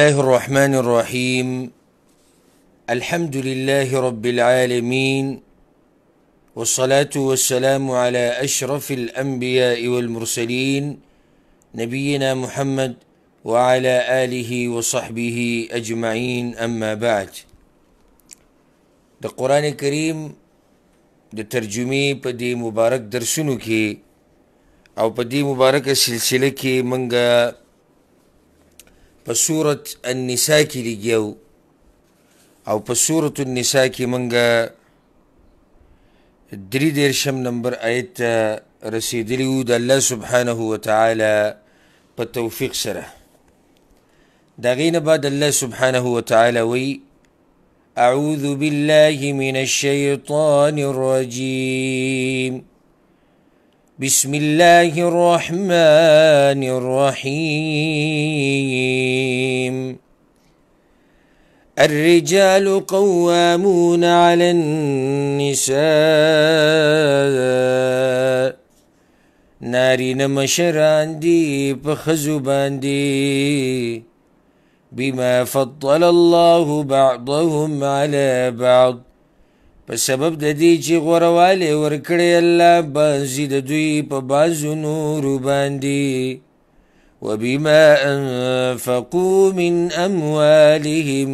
الله الرحمن الرحيم الحمد لله رب العالمين والصلاة والسلام على أشرف الأنبياء والمرسلين نبينا محمد وعلى آله وصحبه أجمعين أما بعد د قرآن الكريم د ترجمې په دې مبارک درسونو کې او په دې سلسله کې منګه په سورت النساء کې لګیو او په سورت النساء کې منګه درې دیرشم نمبر آیت رسیدلی وو د الله سبحانه و تعالی په توفیق سره دا غینه بعد الله سبحانه و تعالی وی اعوذ بالله من الشیطان الرجیم بسم الله الرحمن الرحيم الرجال قوامون على النساء ناري مشران دي بخزو باندي بما فضل الله بعضهم على بعض په سبب د دې چې غورواله ورکړې الله بازي د دوی په بازو نور باندې وبما انفقوا من اموالهم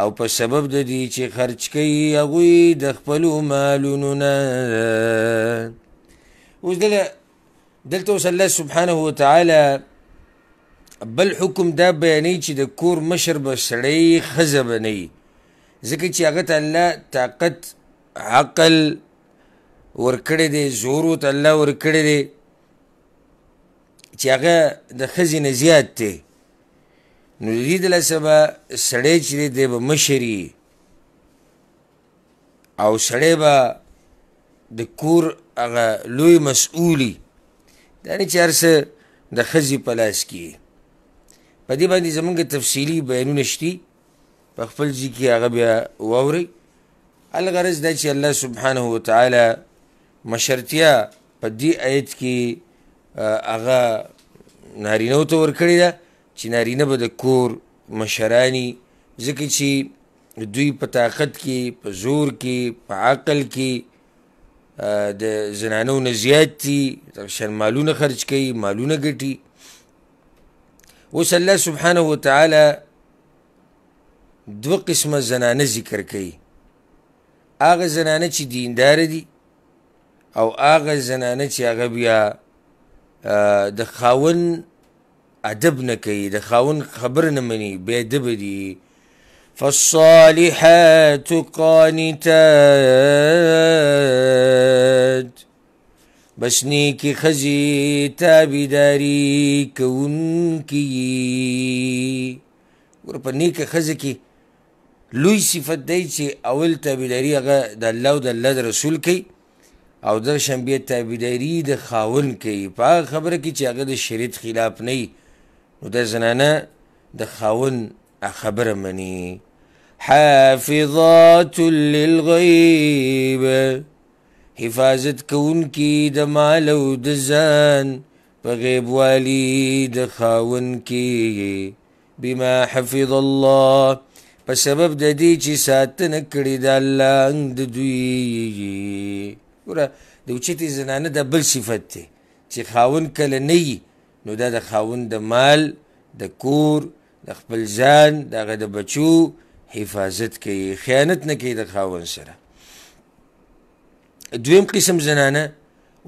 او په سبب د دې چې خرج کوي هغه د خپل مالونو نه اوس دل دلته الله سبحانه وتعالى بل حکم دا بیانې چې د کور مشر به سړی خزه بنئ ځکه چې هغه ته الله طاقت عقل ورکړی دی زور ورته الله ورکړی دی چې هغه د ښځې نه زیات دی نو د دې د سبا سړی چې دی دی به مشر او سړی به د کور هغه لوی مسؤولي دا نه چې هر څه د ښځې په لاس کې په دې باندې زمونږ تفصیلي بیانونه شتي په خپل ځکه هغه بیا ووري الغرض دا چې الله سبحانه و تعالی مشرتیا په دې آیت کې هغه نارینه ته ورکړی دا چې نارینه به د کور مشرانی ځکه چې دوی په طاقت کې په زور کې په عقل کې د زنانو نه زیات دي شن مالونه خرج کوي مالونه ګټي اوس الله سبحانه وتعالی دو قسمه زنانه ذکر کوي هغه زنانه چې دیندار دي او هغه زنانه چې هغه بیا د خاون ادب نه کوي د خاون خبر نه مني بې ادب دي فالصالحات قانتات بس نیکی خزی تابیداری کونکی ور په نیک خزه کې لوی صفت دی چې اول تابعداري هغه د الله او د الله د رسول کوي او د شنبه تابعداري د خاون کوي په خبره کې چې هغه د شریعت خلاف نه نو د زنانه د خاون خبره مني حافظات للغیب حفاظت کوونکی د مال او د ځان په غیب والی د خاون کې بما حفظ الله په سبب د دې چې ساتنه کړی د الله د دوی ګوره د اوچتې زنانه د بل صفت دی چې خاون کله نه وي نو دا د خاون د مال د کور د خپل ځان د هغه د بچو حفاظت کوي خیانت نه کوي د خاون سره دویم قسم زنانه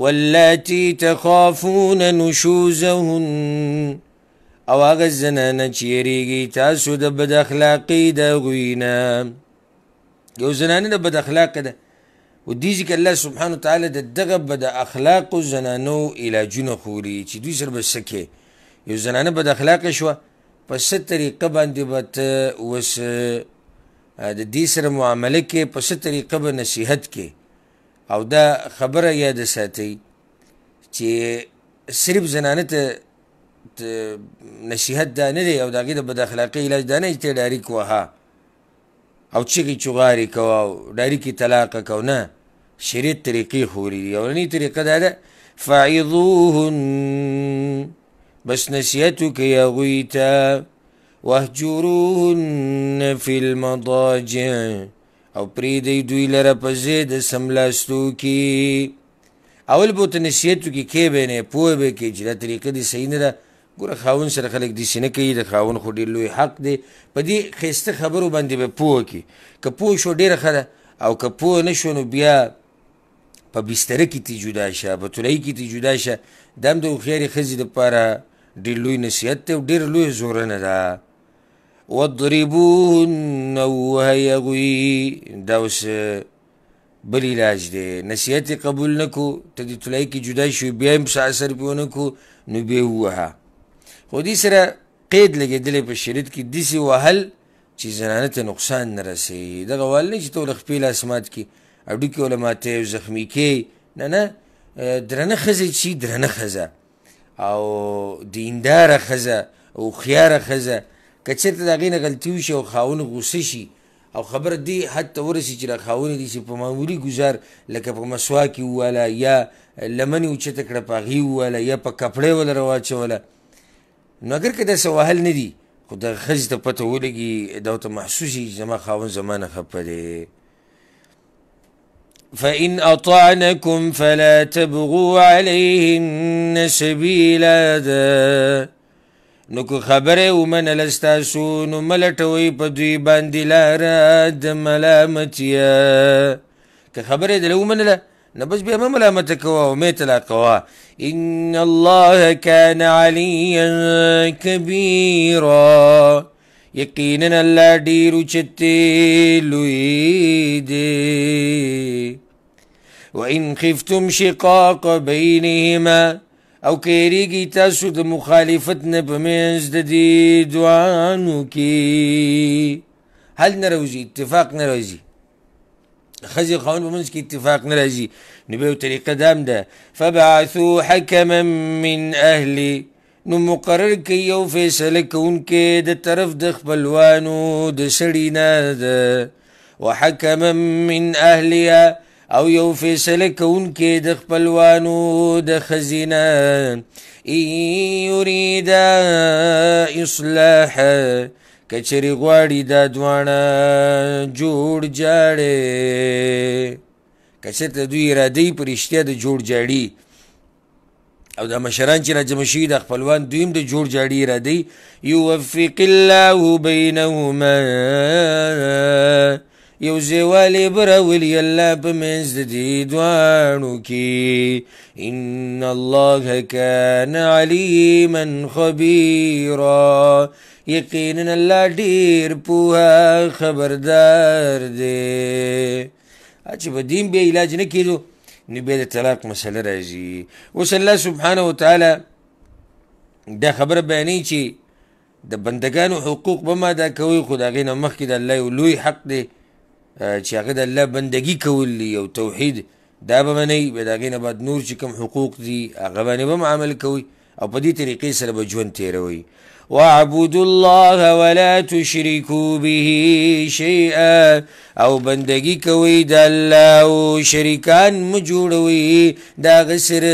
واللاتي تخافون نشوزهن او هغه زنانه چیریږي تاسو د بد اخلاقی د غوینه یو زنانه د بد اخلاق ده و دې ځکه الله سبحانه وتعالى د دغه بد اخلاق زنانو علاجونه خوري چې دوی سره بسکه یو زنانه بد اخلاق شو په ست طریقه باندې بت وس د دې سره معامله کې په ست طریقه به نصیحت کې او دا خبره یاد ساتي چې صرف زنانه ته نصیحت دا نه دی او د هغې د بد اخلاقۍ علاج دا نه چې ته ډاریک وها او چغې چغارې کوه او ډاریکې طلاقه کو نه شریعت طریقې خوري دي اولنۍ طریقه دا ده فعظوهن بس نصیحت وکئ هغوی ته وهجروهن فی المضاجع او پریدی دوی لره په ځای د سملاستو کې اول به ورته نصیحت وکړي کې به نه پوه به کې چې دا طریقه دې صحیح نه ده ګوره خاون سره خلک داسې نه کوي د خاون خو ډېر لوی حق دی په دې ښایسته خبرو باندې به پوه کړي که پوه شو ډېره ښه ده او که پوه نه شو نو بیا په بستره کې تی جدا شه په تولۍ کې تی جدا شه دا هم د هوښیارې ښځې دپاره ډېر لوی نصیحت دی او ډېر لویه زورنه ده واضربوهن وهی هغوی دا اوس بل علاج دی نصیحت قبول نه کو ته د تولۍ کې جدا شوې بیا هم څه اثر پې ونه کو نو بیا ووهه خو دې سره قید لګېدلې په شریعت کې داسې وهل چې زنانه ته نقصان نه رسوي دغه وهل نه چې ته له خپې لاس مات کړي هډوکې ورله ماتوي زخمي کوي نه نه درنه ښځې چې درنه ښځه او دینداره ښځه او هوښیاره ښځه که چېرته د هغې نه غلطي وشي او خاون غوسه شي او خبره دی حد ته ورسي چې راخاونې دي چې په معمولي ګزار لکه په مسواک یې وواله یا لمنې اوچته کړه په هغې وواله یا په کپړې وله راواچوله نو اگر که داسې وهل نه دي خو د ښځې ته پته ولګي دا ورته محسوس شي زما خاوند زما نه خفه دی فإن أطعنكم فلا تبغوا عليهن سبيلا نو که خبره ومنل استاسو نو ملټوي په دوی باندې لاره د ملامتیا که خبره دلته ومنله نبش بها ملامة كوا وميت لقوا إن الله كان عليا كبيرا يقينا الله دير شتي وإن خفتم شقاق بينهما أو كيريكي تاسود مخالفتنا بمنز د دي هل نروزي اتفاق نروزي خزي الخاون بمنش اتفاق نراجی نبيو طريقة دام ده حكما من أهلي نو مقرر کی یو كون کوونکی د طرف د خپلوانو دا سړي دا وحكما من أهلي او یو فیصله کوونکی د خپلوانو دا خزينا ان يريد اصلاحا کچری غواړي دا دواړه جوړ جاړي کچر ته دوی ارادې پرشته د جوړ جاړي او د مشران چې راځم شي د خپلوان دویم د جوړ جاړي ارادې یوفق الله بینهما یو زیوالی براولی الله په منځ د دې دوانو کې ان الله کان علیما خبیرا یقینا الله ډیر پوها خبردار دی چې په دین به علاج نه کیدو نو به د طلاق مسله راځي اوس الله سبحانه وتعالی دا خبره بیانې چې د بندگانو حقوق به ما دا کوي خو د هغې نه مخکې د الله یو لوی حق دی چې هغه د الله بندگی کول دي او توحید دا به منئ بیا د هغې نه بعد نور چې کوم حقوق دي هغه باندې به عمل کوئ او په دې طریقې سره به ژوند تیروئ واعبدوا الله ولا تشركوا به شيئا او بندگی کوي د الله او شریکان مجوړوي دا غسر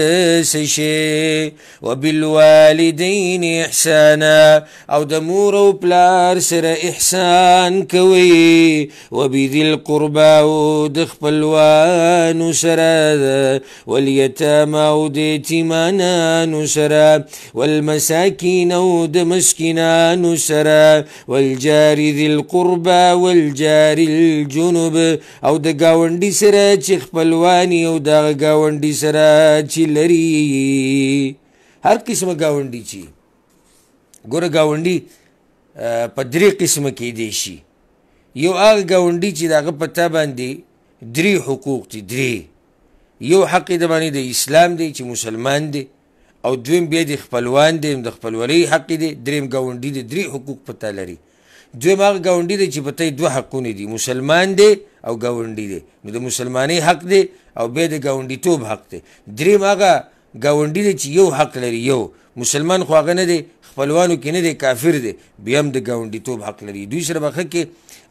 سشي وبالوالدين احسانا او د مور او پلار سره احسان کوي وبذي القربى او د خپلوانو سره واليتامى او د یتیمانانو سره والمساكين او د مس مسكنان سره والجار ذي القربى والجار الجنوب او د گاونډي سره چې خپلواني او د گاونډي سره چې لري هر قسمه گاونډي چې ګوره گاونډي په درې قسمه کې دی شي یو هغه گاونډي چې دغه پتا باندې درې حقوق دي درې یو حق د باندې د اسلام دی چې مسلمان دی او دویم بیا د خپلوان دی د خپلولۍ حق دی دریم ګاونډي دی درې حقوق پته لري دویم هغه ګاونډي دی چې پته دوه حقونه دي مسلمان دی او ګاونډي دی نو د مسلمانۍ حق دی او بیا د ګاونډیتوب حق دی دریم هغه ګاونډي دی چې یو حق لري یو مسلمان خو هغه نه دی خپلوانو کې نه دی کافر دی بیا هم د ګاونډیتوب حق لري دوی سره به کې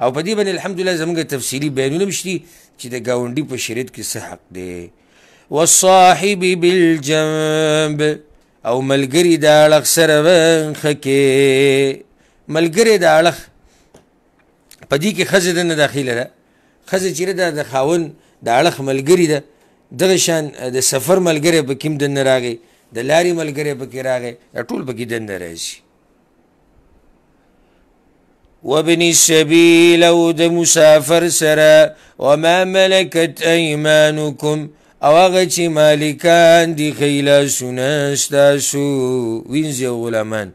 او په دې باندې الحمدلله زموږ تفصیلي بیانونه هم شته چې د ګاونډي په شریعت کې څه حق دی والصاحب بالجنب او ملګری د اړخ سره وخکې ملګری د اړخ پدې کې خزه نه داخله ده خزه چیرې د خاون د اړخ ملګری ده دغه شان د سفر ملګری به کیم دن راغی د لاري ملګری به کې راغی ټول به کې دن راځي وابن السبيل او د مسافر سره وما ملكت ايمانكم او هغه چې مالکان دی خیلا سناستا سو وینځي غلامان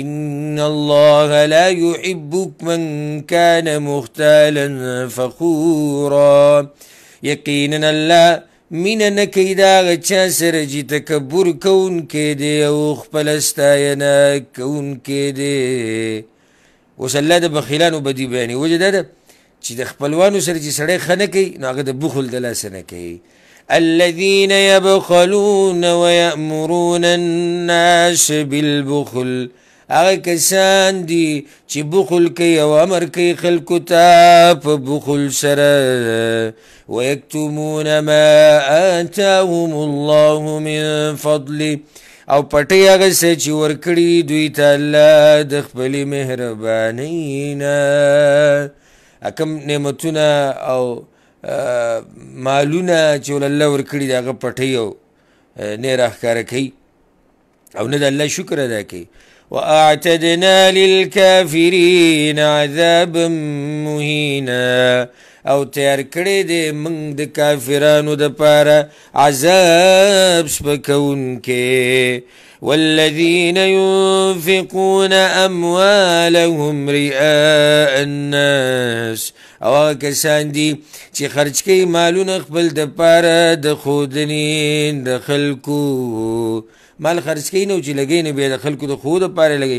ان الله لا يحب من كان مختالا فخورا یقینا الله مینه نه کوي دا هغه چا سره چې تکبر کوونکی دی او خپله ستاینه کوونکی دی اوس الله د بخیلانو بدي بیانوي وجه دا ده چې د خپلوانو سره چې سړی ښه نه کوي نو هغه د بخل د لاسه نه کوي الذين يبخلون ويأمرون الناس بالبخل هغه کسان دي چې بخل كي وامر كي خلق خلکو بخل سر ويكتمون ما آتاهم الله من فضل او پټي هغه څه چې ورکړي دوی ته الله د خپلې مهربانۍ او مالونه چې ول الله ورکړي دا غ پټي او نه راخاره کوي او نه د الله شکر ادا کوي واعتدنا للكافرين عذابا مهينا او تیار کړی دی موږ د کافرانو د پاره عذاب سپکون کې والذين ينفقون اموالهم رئاء الناس او هغه کسان دي چې خرج کوي مالونه خپل د پاره د خودنی د خلکو مال خرج کوي نو چې لګي نه به د خلکو د خود پاره لګي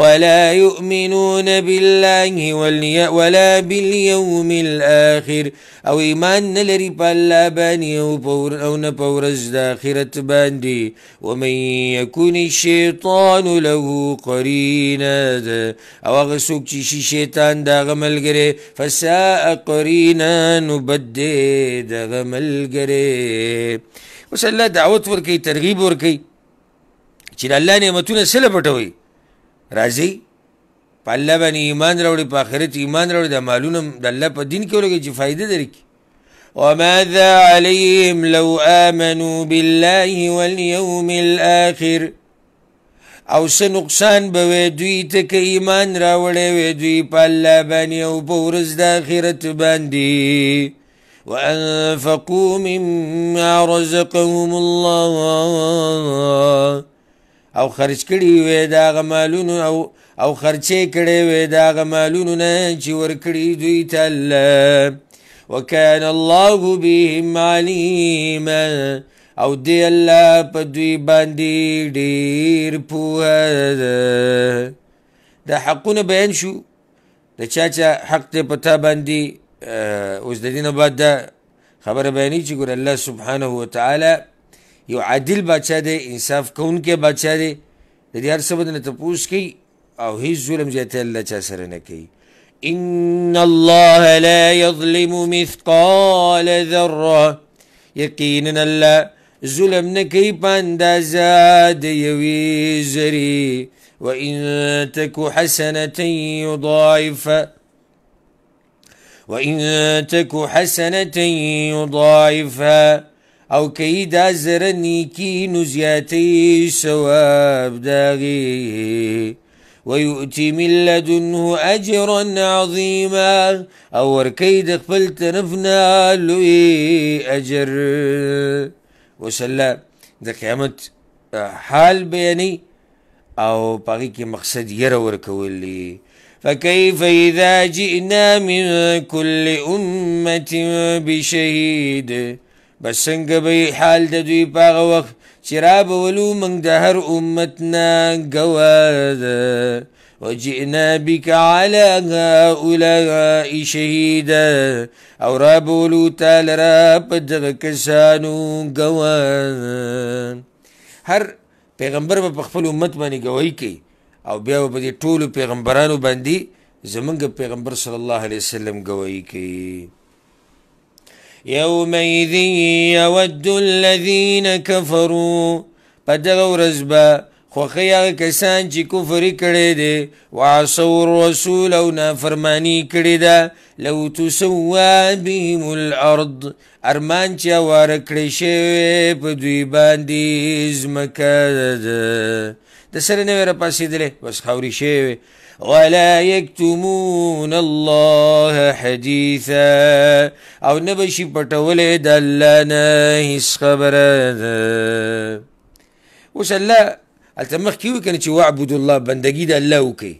ولا يؤمنون بالله ولا باليوم الاخر او ایمان نه لري په الله باندې او پور او نه پورز د اخرت باندې ومن يكون الشيطان له قرينا او هغه څوک چې شیطان دا غملګره فساء قرينا نبدد غملګره وس الله دعوت ورکی ترغیب ورکی چې الله نعمتونه سره پټوي راځي په الله باندې ایمان راوړي په آخرت ایمان راوړي د مالونو د الله په دین کې ولګي چې فائدې درکړي وماذا عليهم لو آمنوا بالله واليوم الآخر او څه نقصان به وي دوی ته که ایمان وي دوی په الله باندې او په ورځ د آخرت باندې وأنفقوا مما رزقهم الله او خرج کړي وې دا غمالونو او او خرچې کړي وې دا غمالونو نه چې ور کړی دوی تل وکان الله بهم علیما او دی الله په دوی باندې ډیر پوهه د حقونه بیان شو د چا چا حق ته پتا باندې اوس د دینه بعد خبره بیانې چې ګور الله سبحانه وتعالى یو عادل بادشاہ دی انصاف کوونکی بادشاہ دی د دې هر څه بدنه تپوس کوي او هیڅ ظلم زیاتی الله چا سره نه کوي ان الله لا يظلم مثقال ذره یقینا الله ظلم نه کوي په اندازه د یوې زرې وان تک حسنه یضاعفه وان تک حسنه یضاعفه او کئی دا زر نیکی نو زیاتی سواب داغی ويؤتي من لدنه أجرا عظيما أو وركيد قبل تنفنا لوي أجر وسلا د قیامت حال بياني أو باقي کې مقصد يرى وركولي فكيف إذا جئنا من كل أمة بشهيد بسنگ بی حال د دوی پاغ وقت چرا بولو منگ ده هر امتنا گواد و جئنا بک علا هؤلاء شهیدا او را بولو تال را پدغ کسانو گواد هر پیغمبر به خپل امت باندې گواہی کوي او بیا په دې ټولو پیغمبرانو باندې زمونږ پیغمبر صلی الله علیه وسلم گواہی کوي یومئذ یود الذین کفروا پدغه ورځ به خوخی هغه کسان چې کفر کړي دي وعصوا الرسول او نافرمانی کړي ده لو تسوا بهم الارض ارمان چې واره کړی شوی په دوی باندې ځمکه ده د سره نه ورپاسېدلې بس خاورې شوی ولا یکتمون الله حدیثا او نبشی پټولې د الله نه هیڅ خبره اوس الله التمخ کیو کنه چې وعبد الله بندگی د الله وکي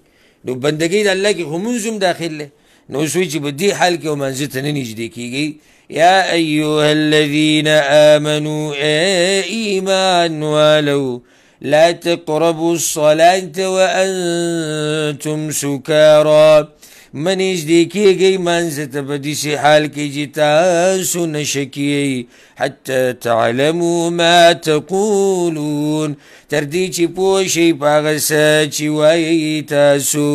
نو بندگی د الله کې همونزم داخله نو سوی چې په دې حال کې ومنځ ته نه نږدې کیږي یا ایها الذین آمنوا ایمان ولو لا تقربوا الصلاة وأنتم سكارى من اجدی کیږي منځ ته په دې حال کې چې تاسو نشکیي حتی تعلموا ما تقولون تر دې چې پوه شئ په هغه څه چې وایي تاسو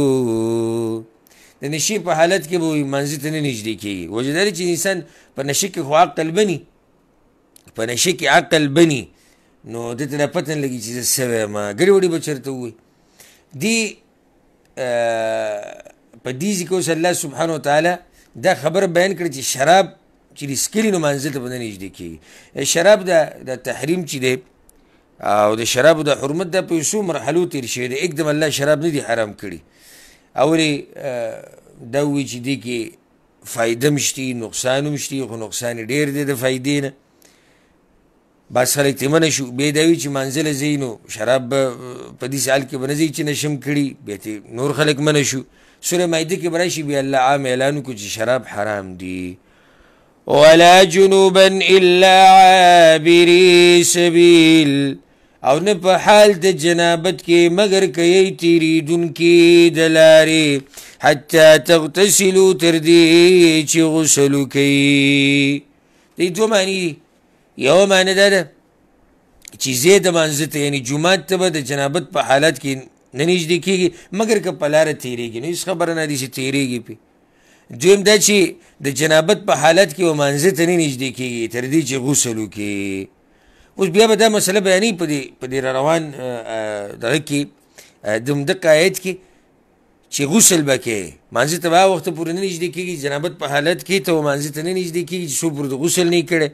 د نشي په حالت کې به منځ ته نه نږدې کیږي وجه دا چې انسان په نشي کې خو عقل بني په نشي کې عقل بني نو د ته نه پته لګي چې سوي ما ګریوډي بچرته وي دی په دې ځکه چې الله سبحانه وتعالى دا خبر بیان کړی چې شراب چې سکلی نو منزل ته باندې نږدې کیږي شراب د د تحریم چې دی او د شراب د حرمت د په څو مرحلو تیر شوی دی اکدم الله شراب نه دی حرام کړی او دا وی چې دی کې فائدہ مشتي نقصان مشتي خو نقصان ډیر دی د فائدې نه بس خلک تیمه نشو بیا دوی چې منزل ځي نو شراب په دې سال کې بنځي چې نشم کړي بیا ته نور خلک منه شو سوره مائده کې برای شي بیا الله عام اعلان کو چې شراب حرام دي ولا جنوبا الا عابري سبيل او نه په حال د جنابت کې مگر کوي تیری دن کې دلاري حتا تغتسلوا تر دې چې غسل کوي دې دوه معنی یو معنی دا ده چې زه د منځ ته یعنی جمعه ته به د جنابت په حالت کې ننیج دی کیږي مګر که په لار تیریږي نو هیڅ خبره نه دي چې تیریږي پی دویم دا چې د جنابت په حالت کې و منځ ته نه نږدې کیږي تر دې چې غسل وکړي اوس بیا به دا مسله بیانې په دې په دې روان دغه کې دمدقه آیت کې چې غسل بکې مانځي ته وخت پورې نه نږدې کیږي جنابت په حالت کې ته مانځي ته نه نږدې کیږي چې څو پورې غسل نه کړي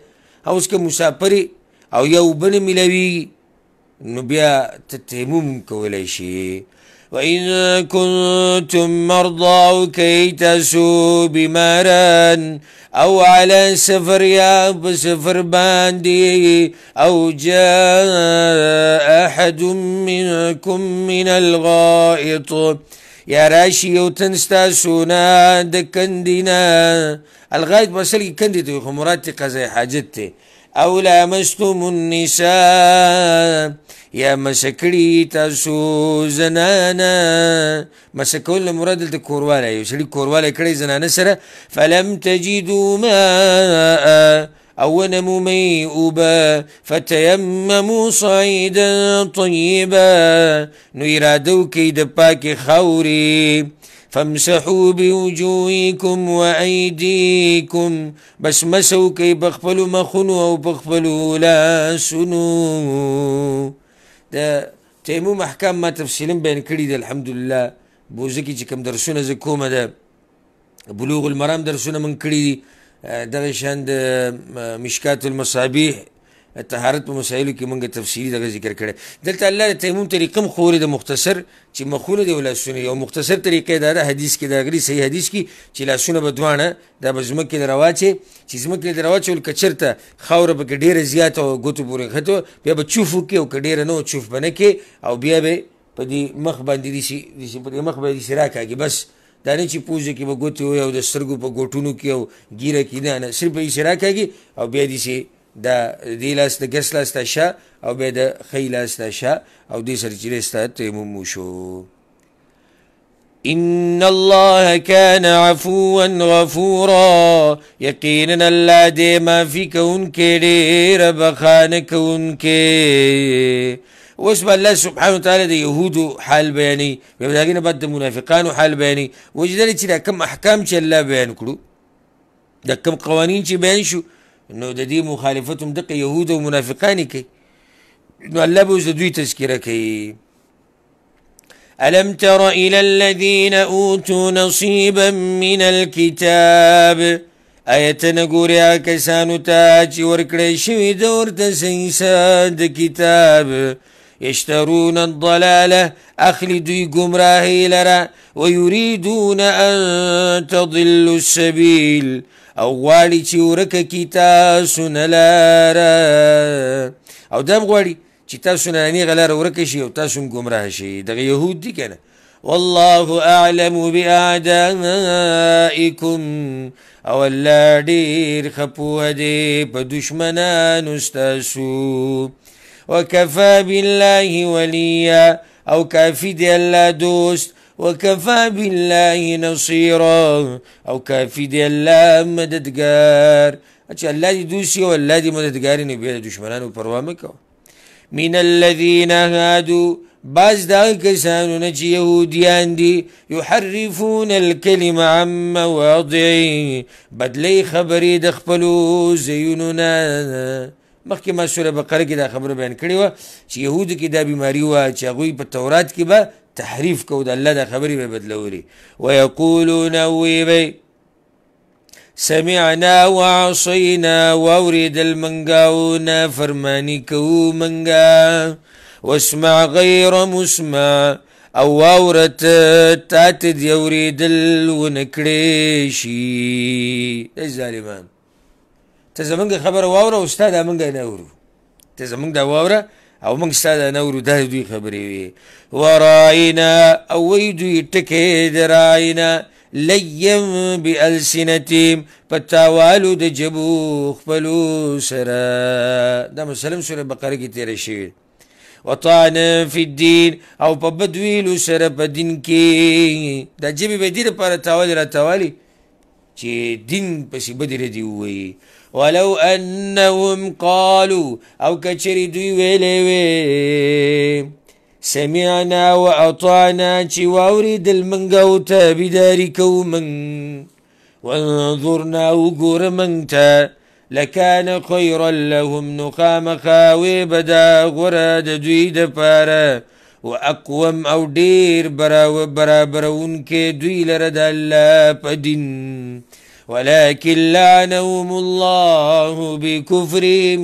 او اوس که مسافرې او یو بن ملوی نو بیا تیمم کولی شي وإن كنتم مرضى أو كي تسوا بمرا أو على سفر يا بسفر باندي أو جاء أحد منكم من الغائط یا راشي یو تن ستاسو نه د کندې نه الغایت په اصل کې کندې ته وي خو مراد ترې قضای حاجت دی او لامستم النساء یا مسکړي تاسو زنانه مسکول مراد د کورواله یو سړي کورواله کړی زنانه سره فلم تجدوا ماء أو نمومي أوبا فتيمموا صعيدا طيبا نيرادو كيد باكي خوري فامسحوا بوجوهكم وأيديكم بس مسو كي بخبلوا مخنو أو بخبلوا لا سنو ده تيموم أحكام ما تفصيلا بين كريد الحمد لله بوزكي كم درسونا زكوما ده بلوغ المرام درسونا من كريد دغه شند مشکات المصابیح طهارت په مسایلو کې مونږه تفصیلی دغه ذکر کړي دلته الله د تیمم طریقه مخوره د مختصر چې مخوله دی ولاسونه یو مختصر طریقې دا د حدیث کې دا غري صحیح حدیث کې چې لاسونه بدوانه د بزمکه درواچه چې زمکه درواچه ول کچرته خاور به ډیره زیات او ګوتو پورې خته بیا به چوفو کې او ډیره نو چوف بنه کې او بیا به په دې مخ باندې دي شي د مخ باندې شراکه کې بس دا نه چې پوزو کې به ګوتې وي او د سترګو په ګوټونو کې او ګیره کې نه نه صرف اشاره کږي او بیا داسې دا دې لاس د ګس لاس ته شا او بیا د خی لاس ته شا او دې سره چې ستا تیمم وشو ان الله كان عفوا غفورا یقینا الله دې معافي کوونکی ډېر بخانه کوونکی اوس به الله سبحانه وتعالی د یهودو حال بیانوي بیا به د هغې نه بعد د منافقانو حال بیانوي وجدلې چې دا کم احکام چې الله بیان کړو دا کم قوانین چې بیان شو نو د دې مخالفت هم دقه یهود او منافقان کوي نو الله به اوس د دوی تذکره کوي ألم تر إلى الذين أوتوا نصيبا من الكتاب آيتنا قوريا كسانو تاج وركري شوي دور تسيسا كتاب يشترون الضلالة أخلي دوي قمراهي لرا ويريدون أن تضلوا السبيل أو غالي تورك كتاسون لارا أو دام غالي تاسون أني غلار وركشي أو تاسون قمراهشي دغ يهود دي كان والله أعلم بأعدائكم او الله ډیر خپوه دی په دشمنانو ستاسو وكفى بالله وليا أو كافي دي الله دوست وكفى بالله نصيرا أو كافي دي الله مددقار اچھا الله دي دوسي والله دي مددگاري نبيه دشمنان وبروامك من الذين هادوا بعض دا کسانو نه يهوديان دي يحرفون الكلمة عن مواضعه بدلي خبري دخبلو خپلو مخکې ما سوره بقره کې دا خبره بیان کړې و چې يهودو کې دا بیماری و چې هغوی په تورات کې به تحریف کو د الله دا خبرې به بدلوري ويقولون وي سمعنا وعصينا واورد المنګاونه فرمانی کوو منګا واسمع غیر مسمع او واورت تات دی اوریدل ونکړې شي ظالمان ته زمونږ خبره واوره او ستا دا مونږ نه اورو ته زمونږ دا واوره او موږ ستا دا نه اورو دا د دوی خبرې وي وراینا او وی دوی ټکې د راینا لیم بالسنتیم پتاوالو د جبو خپلو سره دا مسلم سوره بقره کې تیر شوی وطعنا فی الدین او په بدویلو سره په دین کې دا جبې به دې لپاره تاوالي را تاوالي چې دین پسې بدې ردي ووایي ولو انهم قالوا او کچری دوی سمعنا واطعنا شي وأريد المنګ او تابعداري وانظرنا وګور منتا لكان خيرا لهم نقام خاوي بدا غراد دويد فارا واقوم او دير برا وبرا براون دوی لره د الله په ولكن لعنهم الله بكفرهم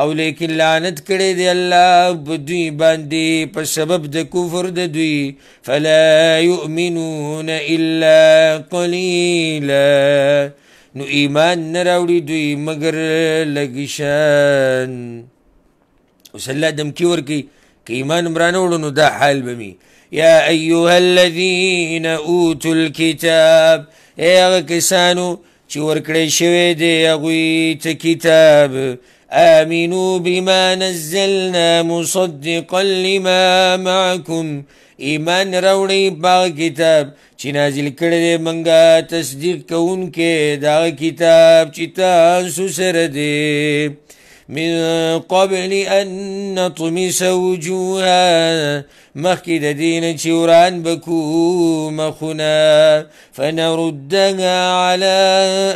او لیکن لعنت کړي دی الله په دوی باندې په سبب د کفر د دوی فلا يؤمنون الا قليلا نو ایمان نه راوړي دوی مگر لګشان اوس الله دم کی ورکی که ایمان مرانه وړو نو دا حال به می يا أيها الذين أوتوا الكتاب اغا إيه کسانو چې ورکړی شوی دی آمنوا بما نزلنا مصدقا لما معكم إيمان روري باغ كتاب چې نازل کړی دی منګه تصدیق کوونکې دا کتاب چې من قبل أن نطمس وجوها مخي دين شوران بكو مخنا فنردها على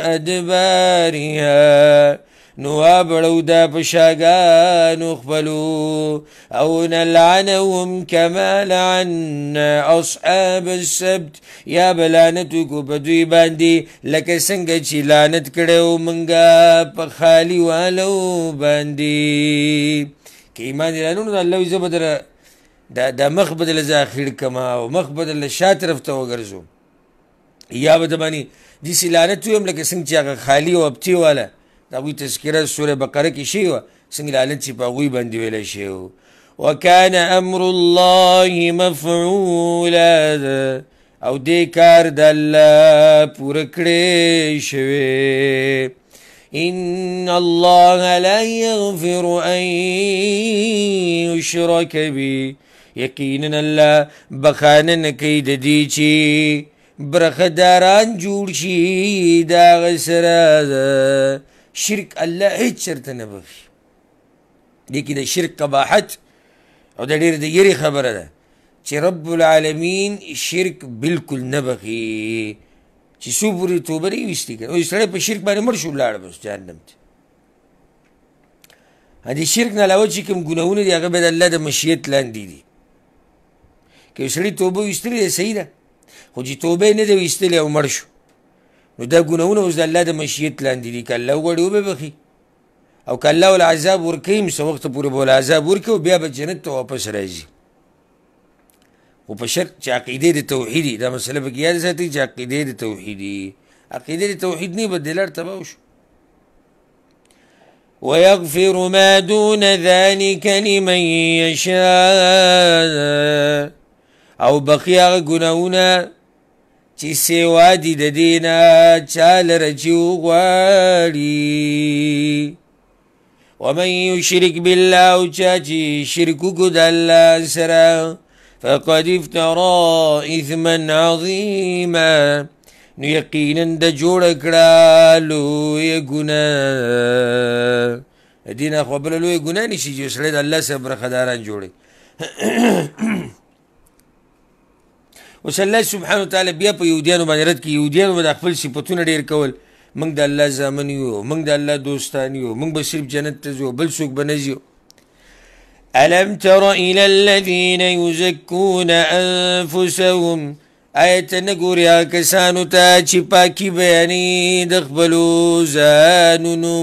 أدبارها نو ابړو د پشاګانو خپلو او نلعنهم كما لعنا اصحاب السبت یا بلانتو کو په دوی باندې لکه څنګه چې لعنت کړو منګه په خالی والو باندې کې ایمان لرونو د الله عزوجل بدر د د مخ بدل زاخیر کما او مخ بدل شا طرف ته وګرځو یا به د باندې د سلانتو هم لکه څنګه چې هغه خالی او ابتی واله دا غوی تذکره سوره بقره کې شی و څنګه لعنت چې په غوی باندې امر الله مفعولا او دې کار د الله پوره کړی ان الله لا يغفر ان يشرك به یقینا الله بخانه نکي د دې چې برخداران جوړ شي دا غسره شرک الله هیڅ چرته نه بخي دې کې د شرک قباحت او د ډېر د یری خبره ده چې رب العالمین شرک بالکل نه بخي چې څو پوری توبه لري وشتي کنه او سړی په شرک باندې مړ شو لاړ بس جهنم ته دې شرک نه علاوه چې کوم ګناونه دي هغه به د الله د مشیت لاندې دي که سړی توبه وشتلی صحیح ده خو چې توبه نه دی وشتلی او مړ شو نو دا ګناونه اوس د الله د مشیت لاندې دي کله وړي وبخي او کله ول عذاب ورکیم سو وخت پورې بول عذاب ورکو بیا به جنت ته واپس راځي او په شرط چې عقیده د توحیدی دا مسله به یاد ساتي چې عقیده د توحیدی عقیده د توحید نه بدلر تباو شو ويغفر ما دون ذلك لمن يشاء او بقي غنونه چې سیوا دی د دینا چال رجو غواړي ومن یشرک بالله چا چې شرک کو د الله فقد افترى اثما عظیما نو یقینا د جوړ کړه لوی ګناه دینه خو بل لوی ګناه نشي چې سره د الله سره برخداران جوړي اوس الله سبحانه وتعالی بیا په یودیانو باندې رد کی یودیانو باندې خپل صفاتونه ډیر کول موږ د الله زامن یو موږ د الله دوستان یو موږ به صرف جنت ته ځو بل څوک به نه ځو الم تر الى الذين يزكون انفسهم آیت نګوري کسانو ته چې پاکي بیانې د خپل ځانونو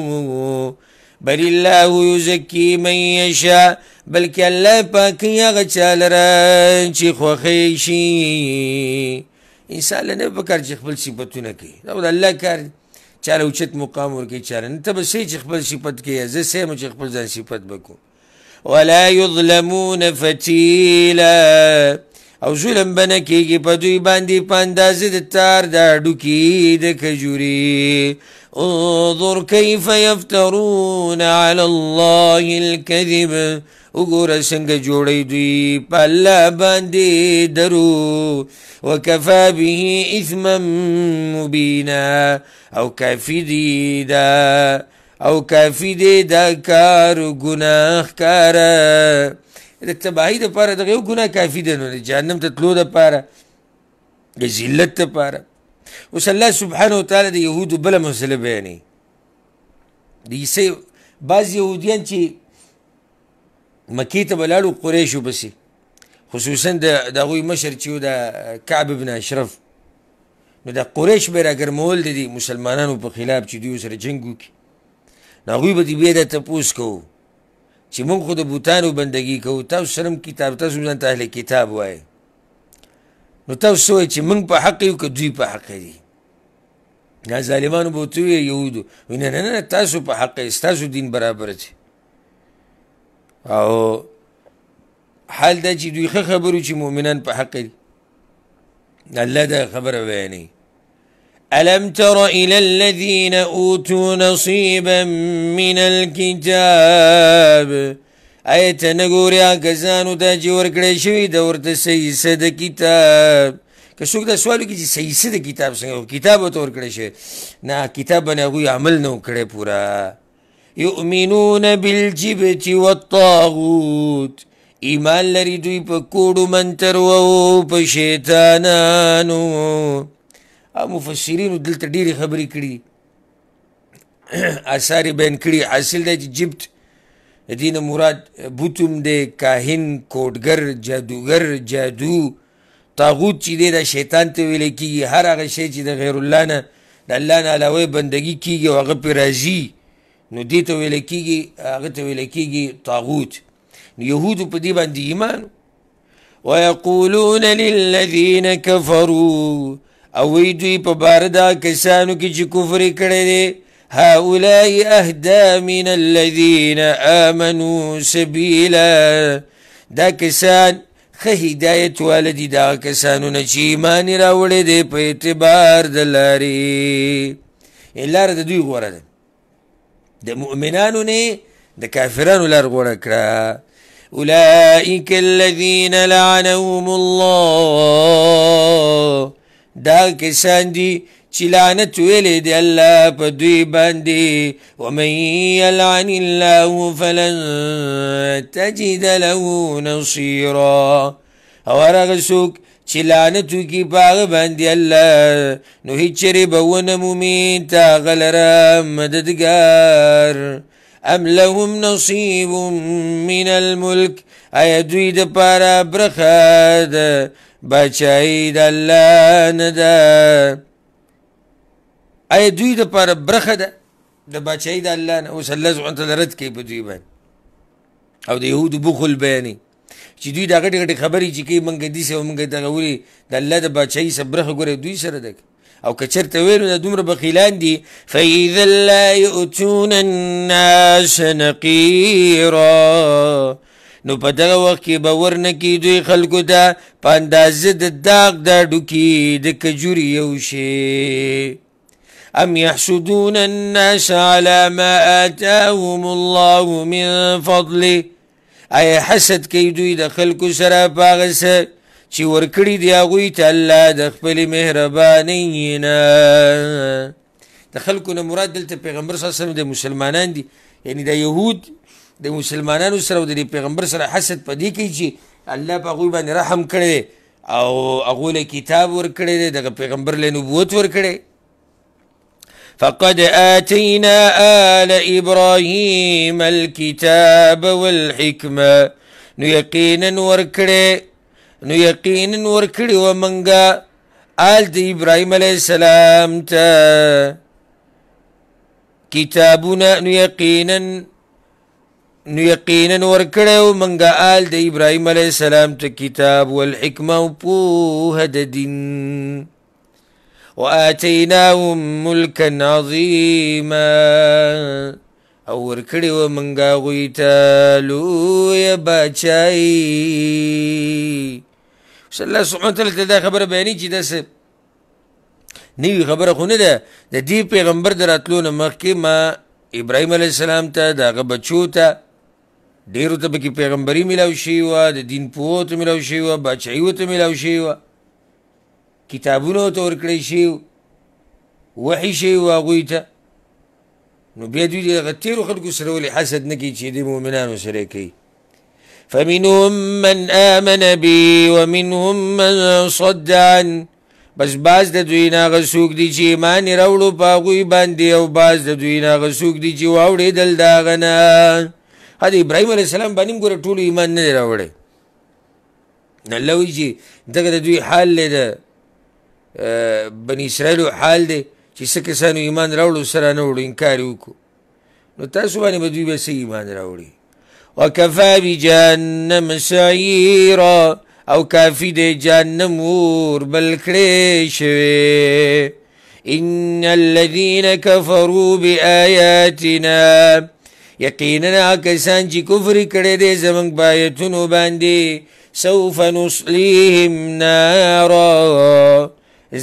بل الله یزکی من یشاء بلکې الله پاک هغه چاله را چې خوخی شي انسان له نه پکار چې خپل صفاتونه کوي دا الله کار چاله اوچت مقام ورکی چاله نه ته بسې چې خپل صفت کوي زه سم چې خپل ځان صفت وکم ولا يظلمون فتيلا او ظلم بنا کیگی پا دوی باندی پاندازی د تار د ډوکی د کجوري انظر کیف یفترون علی اللہ الكذب وګوره سنگ جوڑی دوی پا الله باندی درو وکفا به اثما مبینا او کافی دی دا او کافی دی دا کار ګناه کارا د تباہی د پاره دغه یو ګناه کافی دی نو جهنم ته تلو د پاره د ذلت ته پاره اوس الله سبحانه وتعالى د يهود بل مسله بیانې دي سه بعض يهوديان چې مکی ته بلالو قریشو بسي خصوصا د دغوی مشر چې د کعب ابن اشرف نو د قریش به راګرمول دي مسلمانانو په خلاف چې دوی سره جنگ وکړي نو هغوی به دې بیا د تپوس کوو چې مونږ خو د بوتانو بندگی کوو تاسو شرم کتاب تاسو ځان ته اهل کتاب وای نو تاسو وای چې مونږ په حق یو که دوی په حق دي نه ظالمانو به ورته وویل یهودو نه نه نه تاسو په حق یې ستاسو دین برابر دی او حال دا چې دوی ښه خبرو چې مؤمنان په حق دي الله دا خبره بیانوي ألم تر إلى الذين أوتوا نصيبا من الكتاب آية نگوري آكسانو دا جور کرشوی دور تا سیسه كتاب کتاب که دا سوال کوي چې سیسه د كتاب څنګه کتاب ته ور کړی شي عمل پورا بالجبت والطاغوت إيمان لري دوی من کوډو منتر مفسرین دلته ډېری خبرې کړي اثار بیان کړي حاصل دی چې جبت دین مراد بوتوم دی کاهن کوټګر جادوګر جادو تاغوت چې دی دا شیطان ته ویل کیږي هر هغه شی چې د غیر الله نه د الله نه علاوه بندگی کیږي او هغه پرې راځي نو دې ته ویل کیږي هغه ته ویل کیږي تاغوت يهود په دې باندې ایمان ويقولون للذين كفروا او وی دوی په بار دا کسانو کې چې کفر کړي دي هؤلاء اهدا من الذين امنوا سبيلا دا کسان خه هدایت والدی دا کسانو نه چې ایمان راوړي دي په اعتبار د لاري لار د دوی غوړه ده د مؤمنانو نه د کافرانو لار غوړه کړه اولئک الذين لعنهم الله دا کسان دي چې لعنت ویلې دی الله په دوی باندې ومن یلعن الله فلن تجد له نصیرا او هغه څوک چې لعنت وکړي په هغه باندې الله نو هیڅ چیرې به ونه مومي ته هغه لره مددګار ام لهم نصیب من الملک آیا دوی د پاره برخه ده بچای د الله نه ده اي دوی د پر برخه ده د بچای د الله نه اوس الله سبحانه تعالی رد کوي په دوی باندې او د يهود بخل بیاني چې دوی دا غټ غټ خبرې چې کوي مونږ دي سه مونږ دغه وري د الله د بچای سره برخه ګوره دوی سره ده او کچرته ویلو د دومره بخیلان دي فاذا لا يؤتون الناس نقيرا نو په دغه وخت کې به ورنه کېدوی خلکو ته په اندازه د داغ دا ډوکې د کجوري یو شي ام يحسدون الناس على ما آتاهم الله من فضله اي حسد کوي دوی د خلکو سره پاغه سره چې ورکړي دی هغه ته الله د خپل مهرباني نه د خلکو نه مراد دلته پیغمبر صلی الله علیه وسلم د مسلمانان دي یعنی د يهود د مسلمانانو سره او د پیغمبر سره حسد په دې کې چې الله په هغوی باندې رحم کړی او هغوی له کتاب ورکړی دی دغه پیغمبر له نبوت ورکړی فقد آتينا آل إبراهيم الكتاب والحكمة نو یقینا ورکړي نو یقینا ورکړي و منګه آل د إبراهيم عليه السلام ته کتابونه نو یقینا نو یقینا ورکړو منګه آل د ابراهيم عليه السلام ته کتاب والحکمه او په د دین واتیناهم ملکا عظیما او ورکړو منګه غویته لوی بچای صلی الله سبحانه وتعالى دا خبره بیانې چې داسه نوی خبره خو نه ده د دې پیغمبر دراتلو نه مخکې ما ابراهيم عليه السلام ته دا بچو ته ډیرو ته پکې پیغمبري ملاو شي و د دین پوهو ته ملاو شي و بادشاهیو ته ملاو شي و کتابونو ته ورکړی شي وحي شي و هغوی ته نو بیا دوی دغه تیرو خلکو سره ولې حسد نه کوي چې د مؤمنانو سره کوي فمنهم من آمن بي ومنهم من صد عن بس باز د دوی نه هغه څوک دي چې ایمان یې راوړو په هغوی باندې او باز د دوی نه هغه څوک دي چې واوړېدل د هغه نه د ابراهیم علیه السلام باندې ګوره ټولو ایمان نه دی راوړی الله وایي چې دغه د دوی حال دی د بني اسرائیلو حال دی چې څه کسانو ایمان راوړو سره نه وړو انکار یې وکړو نو تاسو باندې به دوی به څه ایمان راوړي وکفا بجهنم سعیرا او کافی دی جهنم ور بل کړی شوی ان الذين كفروا بآياتنا یقیننا کسان چی کفر کرده دي زمنګ بایتونو بانده سوف نصليهم نارا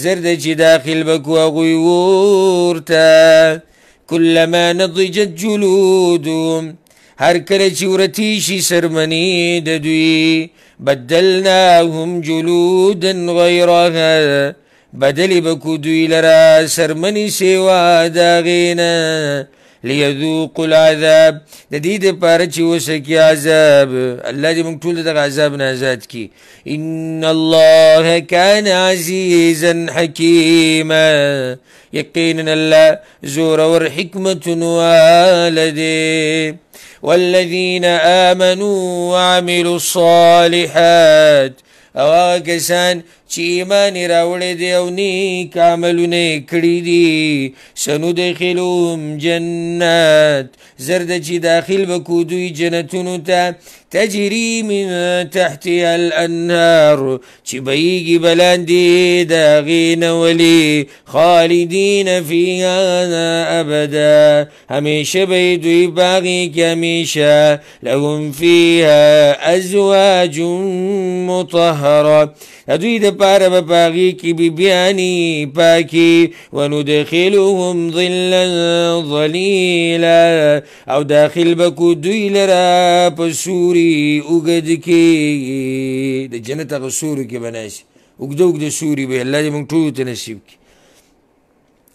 زرد چی داخل بکو اغوی ورتا کلما نضجت جلودهم هر کله چې ورتی سرمنی ددوی بدلناهم جلودا غیرها بدل بکو دوی لرا سرمنی سوا داغینا ليذوقوا العذاب د دې وسكي چې عذاب الله دې موږ ټول د عذاب نه آزاد کړي ان الله كان عزيزا حكيما يقينا الله زور وحكمة والدي والذين آمنوا وعملوا الصالحات او سان چې ایمان راوړې دی او نیک عملونه کړی دی سنو دخلوم جنات زرد چی داخل بکودوی جنتونو تا تجري من تحتها الأنهار دی داغین ولی ولي خالدين فيها أبدا همیشه بیدوی باغی کمیشه لهم فيها أزواج مطهرة دوی د پاره به پاغي کې بیبیانی پاکي وندخلهم ظلا ظلیلا او داخل بکو دوی لرا په سوري وګد کې د جنت هغه سوري کې بناش وګد وګد سوري به الله دې موږ ټول ته نصیب کړي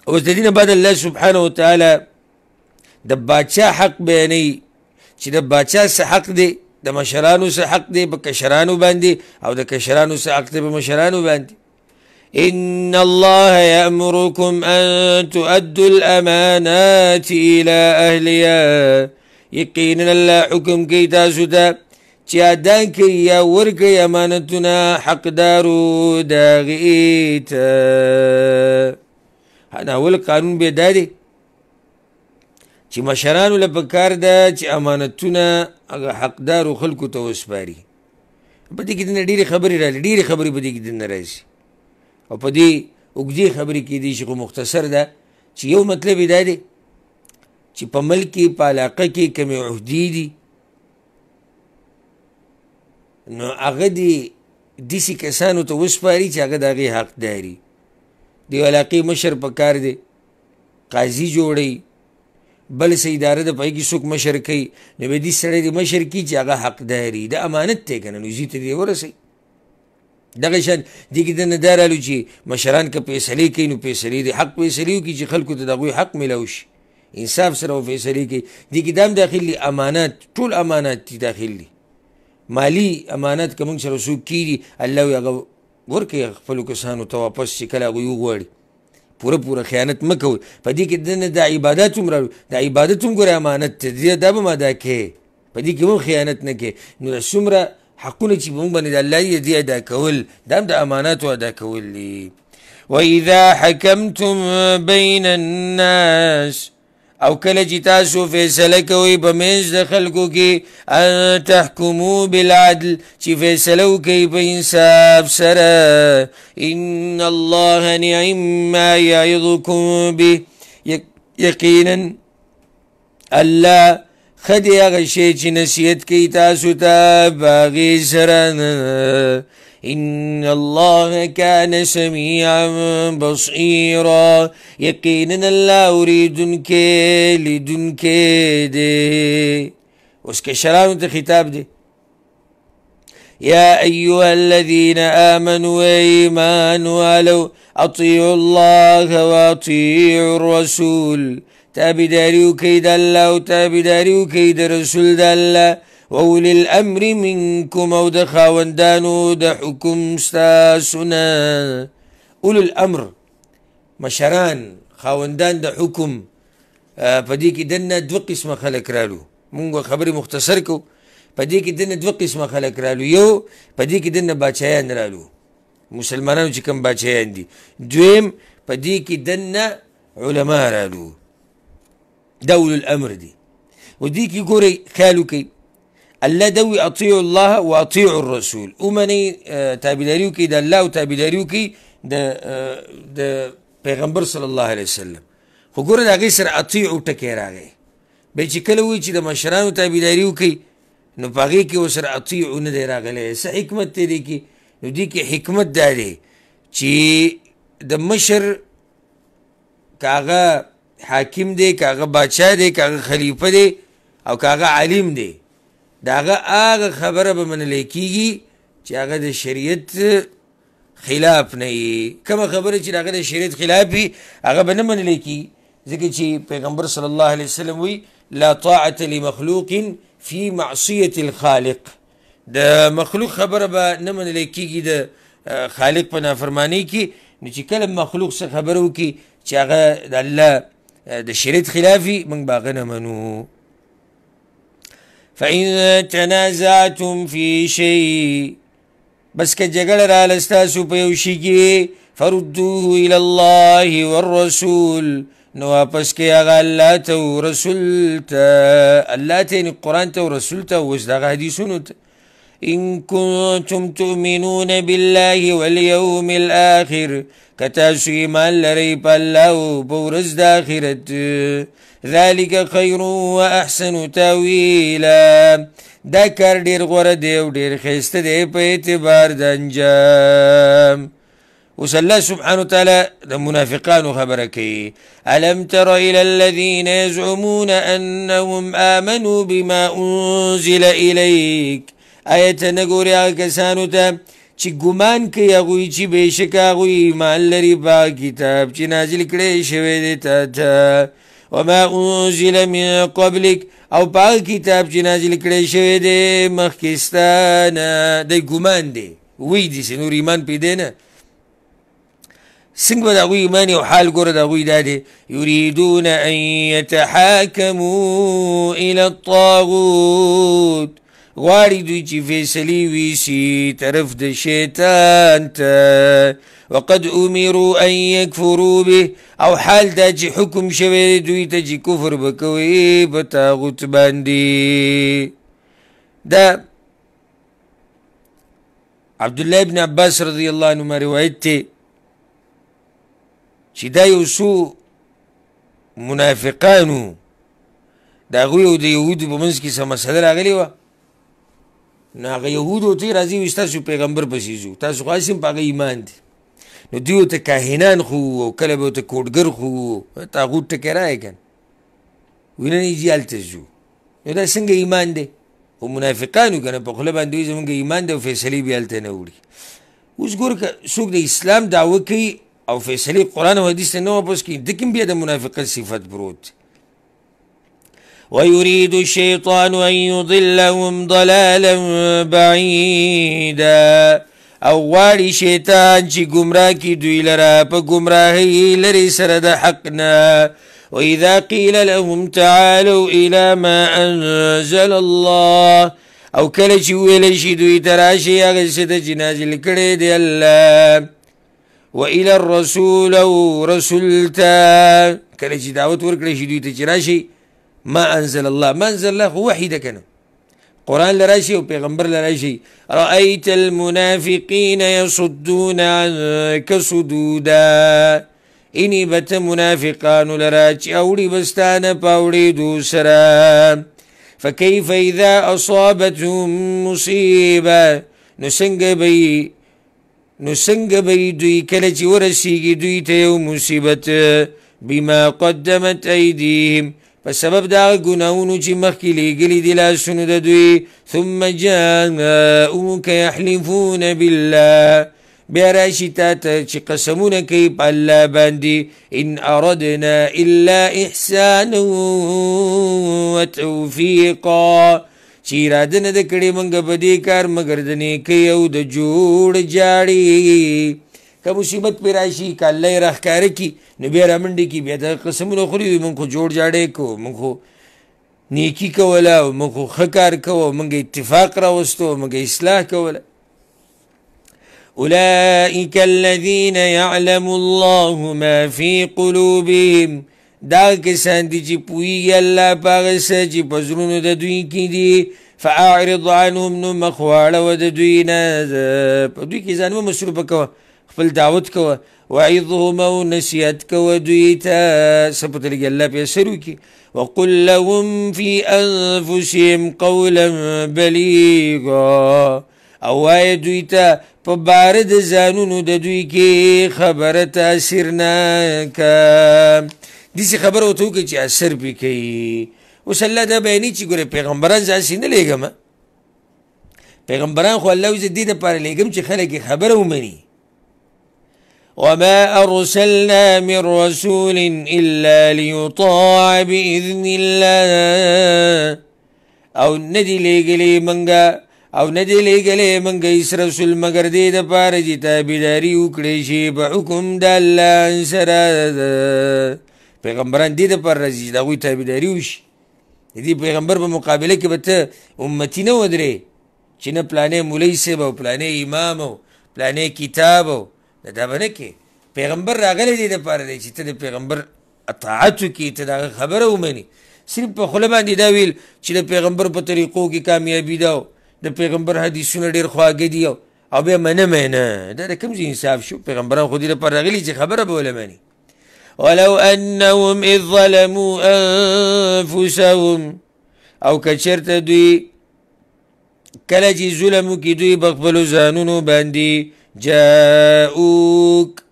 اوس د دې نه بعد الله سبحانه وتعالى د بادشاه حق بیانوي چې د بادشاه حق دی د مشرانو سه حق دی په کشرانو باندې او د کشرانو سه حق دی په مشرانو باندې إن الله یامرکم أن تؤدوا الأمانات إلى اهلیا یقینا أهلها يقينا لا حكم كي تاسوتا تيادان كي يا ورك أمانتنا حق دارو داغيتا قانون هو دا دی چې مشرانو له پکار ده چې امانتونه هغه حقدارو خلکو ته وسپاري په دې کې د ډېرې خبرې راځي ډېرې خبرې په دې کې د راځي او په دې اوږدې خبرې کې دي چې مختصر ده چې یو مطلب یې دا دی چې په ملک کې په علاقه کې کمې عهدې دي نو هغه دې داسې کسانو ته وسپاري چې هغه د هغې حقداري د یو علاقې مشر په کار دی قاضي جوړوي بل سه اداره د پای کې څوک مشر کوي نو به دې سړی د مشر کی چې هغه حق داري د دا امانت ته کنه نو زی ته دی ورسي دغه شان دې کې د ندارالو چې مشران کې فیصله کوي نو فیصله د حق فیصله کوي چې خلکو ته دغه حق ملوش انصاف سره فیصله کوي دې کې دام داخلي امانات ټول امانات دي داخلي مالی امانات کوم سره سو کیږي الله یې ورکه خپل کسانو ته واپس شي کله غوړي پوره پوره خیانت مکوي په دې کې دنه د عبادت عمر د عبادت عمر امانت دې د به ماده کې په دې کې مو خیانت نه کې نو څومره حقونه چې مونږ باندې د الله یې دې ادا کول دا د امانات ادا کول دي واذا حكمتم بين الناس او کله چې تاسو فیصله کوئ په منځ د خلکو کې ان تحکمو بالعدل چې فیصله وکئ په انصاف سره ان الله نعما ما یعظکم به یقینا الله خدای هغه شی چې نصیحت کوي تاسو ته باغې سره إن الله كان سميعا بصيرا يقينا لا أريدن لدن دي وسك شراب انت خطاب دي يا أيها الذين آمنوا وإيمانوا ولو أطيعوا الله وأطيعوا الرسول تابداريو كيد الله وتابداريو كيد رسول الله وَأُولِي الْأَمْرِ مِنْكُمْ او د خاوندانو د حکم ستاسونه اولي الامر مشران خاوندان د حکم په دې کې دنه دوه قسمه خلک رالو مونږ خبرې مختصر کو په دې کې دنه دوه قسمه خلک رالو یو په دې کې دنه بچیان رالو مسلمانانو چې کوم بچیان دي دویم په دې کې دنه علما رالو دول الامر دي ودې کې ګوري خیالو کوي الله دوي اطيعوا الله واطيعوا الرسول امني تابعداري وکي د الله او تابعداري وکي د د پیغمبر صلی الله علیه وسلم خو ګوره دا غي سره اطيعوا ټکی راغی به چې کله وی چې د مشرانو تابعداري وکي نو پاغي کې وسره اطيعوا نه دی راغلی څه حکمت دی کې نو دې کې حکمت دی چې د مشر کاغه حاکم دی کاغه بادشاہ دی کاغه خلیفہ دی او کاغه عالم دی داغه هغه خبره به منل کیږي چې هغه د شریعت خلاف نه وي کوم خبره چې هغه د شریعت خلاف وي هغه به نه منل کیږي ځکه چې پیغمبر صلی الله علیه وسلم وی لا طاعه لمخلوق فی معصیه الخالق د مخلوق خبره به نه منل کیږي د خالق په نافرمانی کې نو چې کله مخلوق څخه خبرو کی چې هغه د الله د شریعت خلافي موږ باغ نه منو فإذا تنازعتم في شيء بس كجغل جګړه را لستاسو په فردوه الى الله والرسول نوا واپس كي أغا الله ته رسول ته الله ته قرآن ته رسول ته اوس دغه إن كنتم تؤمنون بالله واليوم الآخر کتاسو ایمان لري الله بورز داخرة ذلك خير وأحسن تاويلا خیر و احسن تاویلا دا کار ډیر غوره انجام الله سبحانه وتعالى د منافقان وخبركي الم تر الى الذين يزعمون انهم امنوا بما انزل اليك آیا ته نه ګورې هغه کسانو ته چې ګمان کوي هغوی چې بېشکه هغوی ایمان لري په کتاب چې نازل کړی شوی دی تا ته وما انزل من قبلک او په کتاب چې نازل کړی شوی دی مخکې ستا نه دی ګمان دی وی داسې نور ایمان پیدا نه څنګه به د هغوی ایمان او حال ګوره د هغوی دا دی یریدون ان یتحاکمو الی الطاغوت غواړي دوی چې فیصلې ویسي طرف د شیطان ته وقد امروا ان يكفروا به او حال دا چې حکم شوی دوی ته چې کفر بکوي په تاغوت باندې دا عبد الله ابن عباس رضی الله عنهما روایت ته چې دا یو سو منافقانو دا غوی او د یهودو په منځ کې څه مسله راغلې وه نو هغه يهود ته راځي وي تاسو پیغمبر پسې جو تاسو خاصم په ایمان دي نو دیو ته کاهنان خو او کله به ته کوډګر خو تاغوت ته کرای کن وینه یې جالته جو نو دا څنګه ایمان دی او منافقانو کنه په خله باندې زمونږ ایمان دی او فیصله به الته نه وړي اوس ګور ک څوک د اسلام دعوه کوي او فیصله قران او حدیث نه واپس کوي د کوم بیا د منافقت صفت بروت دی ويريد الشيطان أن يضلهم ضلالا بعيدا او والي شیطان چې گمراه کی دوی لرا په گمراهی لري سره د حق نه واذا قيل لهم تعالوا الى ما انزل الله او کله چې ویل شي دوی تراشي هغه څه د جنازل دی الله والى الرسول او رسول ته کله چې دعوت ورکړي شي دوی ته چې راشي ما أنزل الله ما أنزل الله هو وحي كان قرآن لراشي وبيغمبر لراشي رأيت المنافقين يصدون عنك صدودا إني بت منافقان لراشي أولي بستان باولي دوسرا فكيف إذا أصابتهم مصيبة نسنج بي نسنج بي دوي كلج ورسيگي دوي تيو مصيبة بما قدمت أيديهم په سبب دا ګناونو چې مخکې لګلی دي لاسونو د دوی ثم جاءوك يحلفون بالله بیا راشي تا ته چې قسمونه کوي په الله باندې ان اردنا الا احسانا وتوفیقا چې اراده نه ده کړې موږ په دې کار مګر د نیکۍ او د جوړ جاړي که مصیبت پی راشي که الله یې راښکاره کي نو بیا رامنډې کي بیا د قسمونه خوري وي مونږ خو جوړ جاړی کوو مونږ خو نیکی کوله مونږ خو ښه کار کوو مونږ اتفاق راوستو مونږ اصلاح کوله اولئک الذین یعلم الله ما فی قلوبهم دا کسان دي چې پوهیږي الله په هغه څه چې په زړونو د دوی کې دي فاعرض عنهم نو مخ واړوه د دوی نه په دوی کې ځان مه مصروفه کوه خپل دعوت کوه وعظهم او نصیحت کوه دوی ته څه پته لګي الله پې اثر وکړي وقل لهم في انفسهم قولا بلیغا او وایه دوی ته په باره د ځانونو د دوی کې خبره تاثیرناکه داسې خبره ورته وکړي چې اثر پې کوي اوس الله دا بیانوي چې ګوره پیغمبران زه هسې نه لېږم پیغمبران خو الله وزه دې دپاره لېږم چې خلک یې خبره ومني وما أرسلنا من رسول إلا ليطاع بإذن الله او ندی لګلې منګه او ندی لګلې منګه اس رسول مگر دې د پاره چې تابعداري وکړي شي په حکم د الله سره پیغمبران دې د پر راځي دا وي تابعداري وشي دې پیغمبر په مقابله کې به ته امتی نه ودرې چې نه پلانې مولای سیب او پلانې امام او پلانې کتاب او دا دا بنه کې پیغمبر راغلی دی د پاره دی چې ته د پیغمبر اطاعت وکړي ته دا خبره ومني صرف په خوله باندې دا ویل چې د پیغمبر په طریقو کې کامیابی دا د پیغمبر حدیثونه ډیر خواږه دي او بیا منه منه دا د کوم انصاف شو پیغمبران خو دې لپاره راغلي چې خبره به ولمني ولو انهم اذ ظلموا انفسهم او کچرته دوی کله چې ظلم وکړي دوی بخبلو ځانونو باندې جاءوك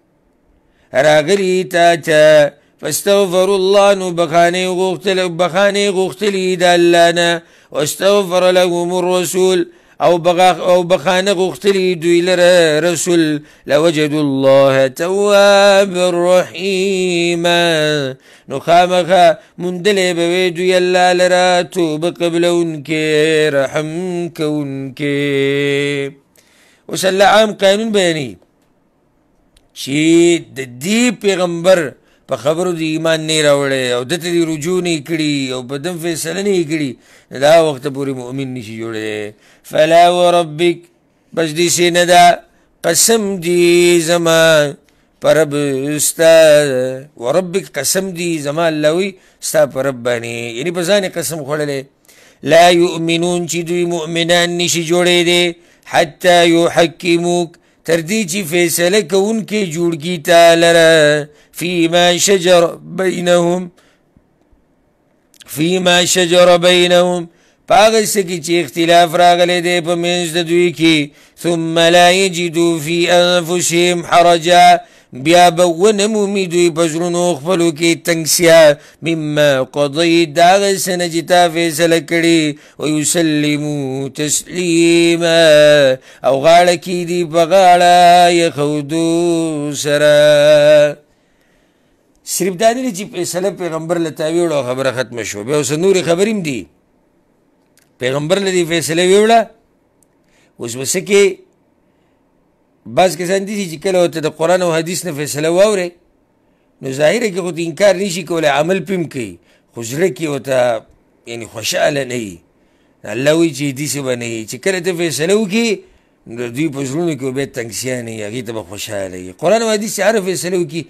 راغلی تا تا فاستغفر الله نو بخاني غوختل بخاني غوختل د الله واستغفر لهم الرسول او بغاخ او بخاني غختلی دوی رسول لوجد الله تواب رحيما نو خامخا مندلي به يلا لرا توب قبل ونكير رحم کونکه اوس الله عام قانون بیانوي چې د دې پیغمبر په خبرو د ایمان نه راوړی او دته دی رجوع نه کړي او په دم فیصله نه کړي دا وخت پورې مؤمن نشي جوړی فلا وربک بس دې سینه ده قسم دې زما پرب استا وربک قسم دې زما الله وي استا پرب باندې یعنی په ځان قسم خوړلې لا یؤمنون چې دوی مؤمنان نشي جوړې دي حتى يحكموك تردیچی فیصله کوونکې جوړګي تا لره فيما شجر بينهم فيما شجر بينهم فاغسك سکی اختلاف راغل دي په منځ ثم لا يجدوا في انفسهم حرجا بیا به ونمومي دوی په زړونو خپلو کې تنګسیا مما قضی د هغه څه نه چې تا فیصله کړې ویسلمو تسلیما او غاړه کیدي په غاړه یې سره صرف دا دی چې فیصله پیغمبر لته ویوړو خبره ختم شو به اوس نور خبریم دی پیغمبر لدی فیصله ویوړه اوس وسکه بعض کسان دي چې کله ورته د قرآن او حدیث نه فیصله واوري نو ظاهره کې خو انکار نشي کولی عمل پم کوي خو زړه کې ورته یعنی خوشحاله نه وي الله وایي چې داسې به نه وي چې کله ته فیصله وکړي نو دوی په زړونو کې به تنګسیان وي هغې ته به خوشحاله وي قرآن او حدیث چې هره فیصله وکړي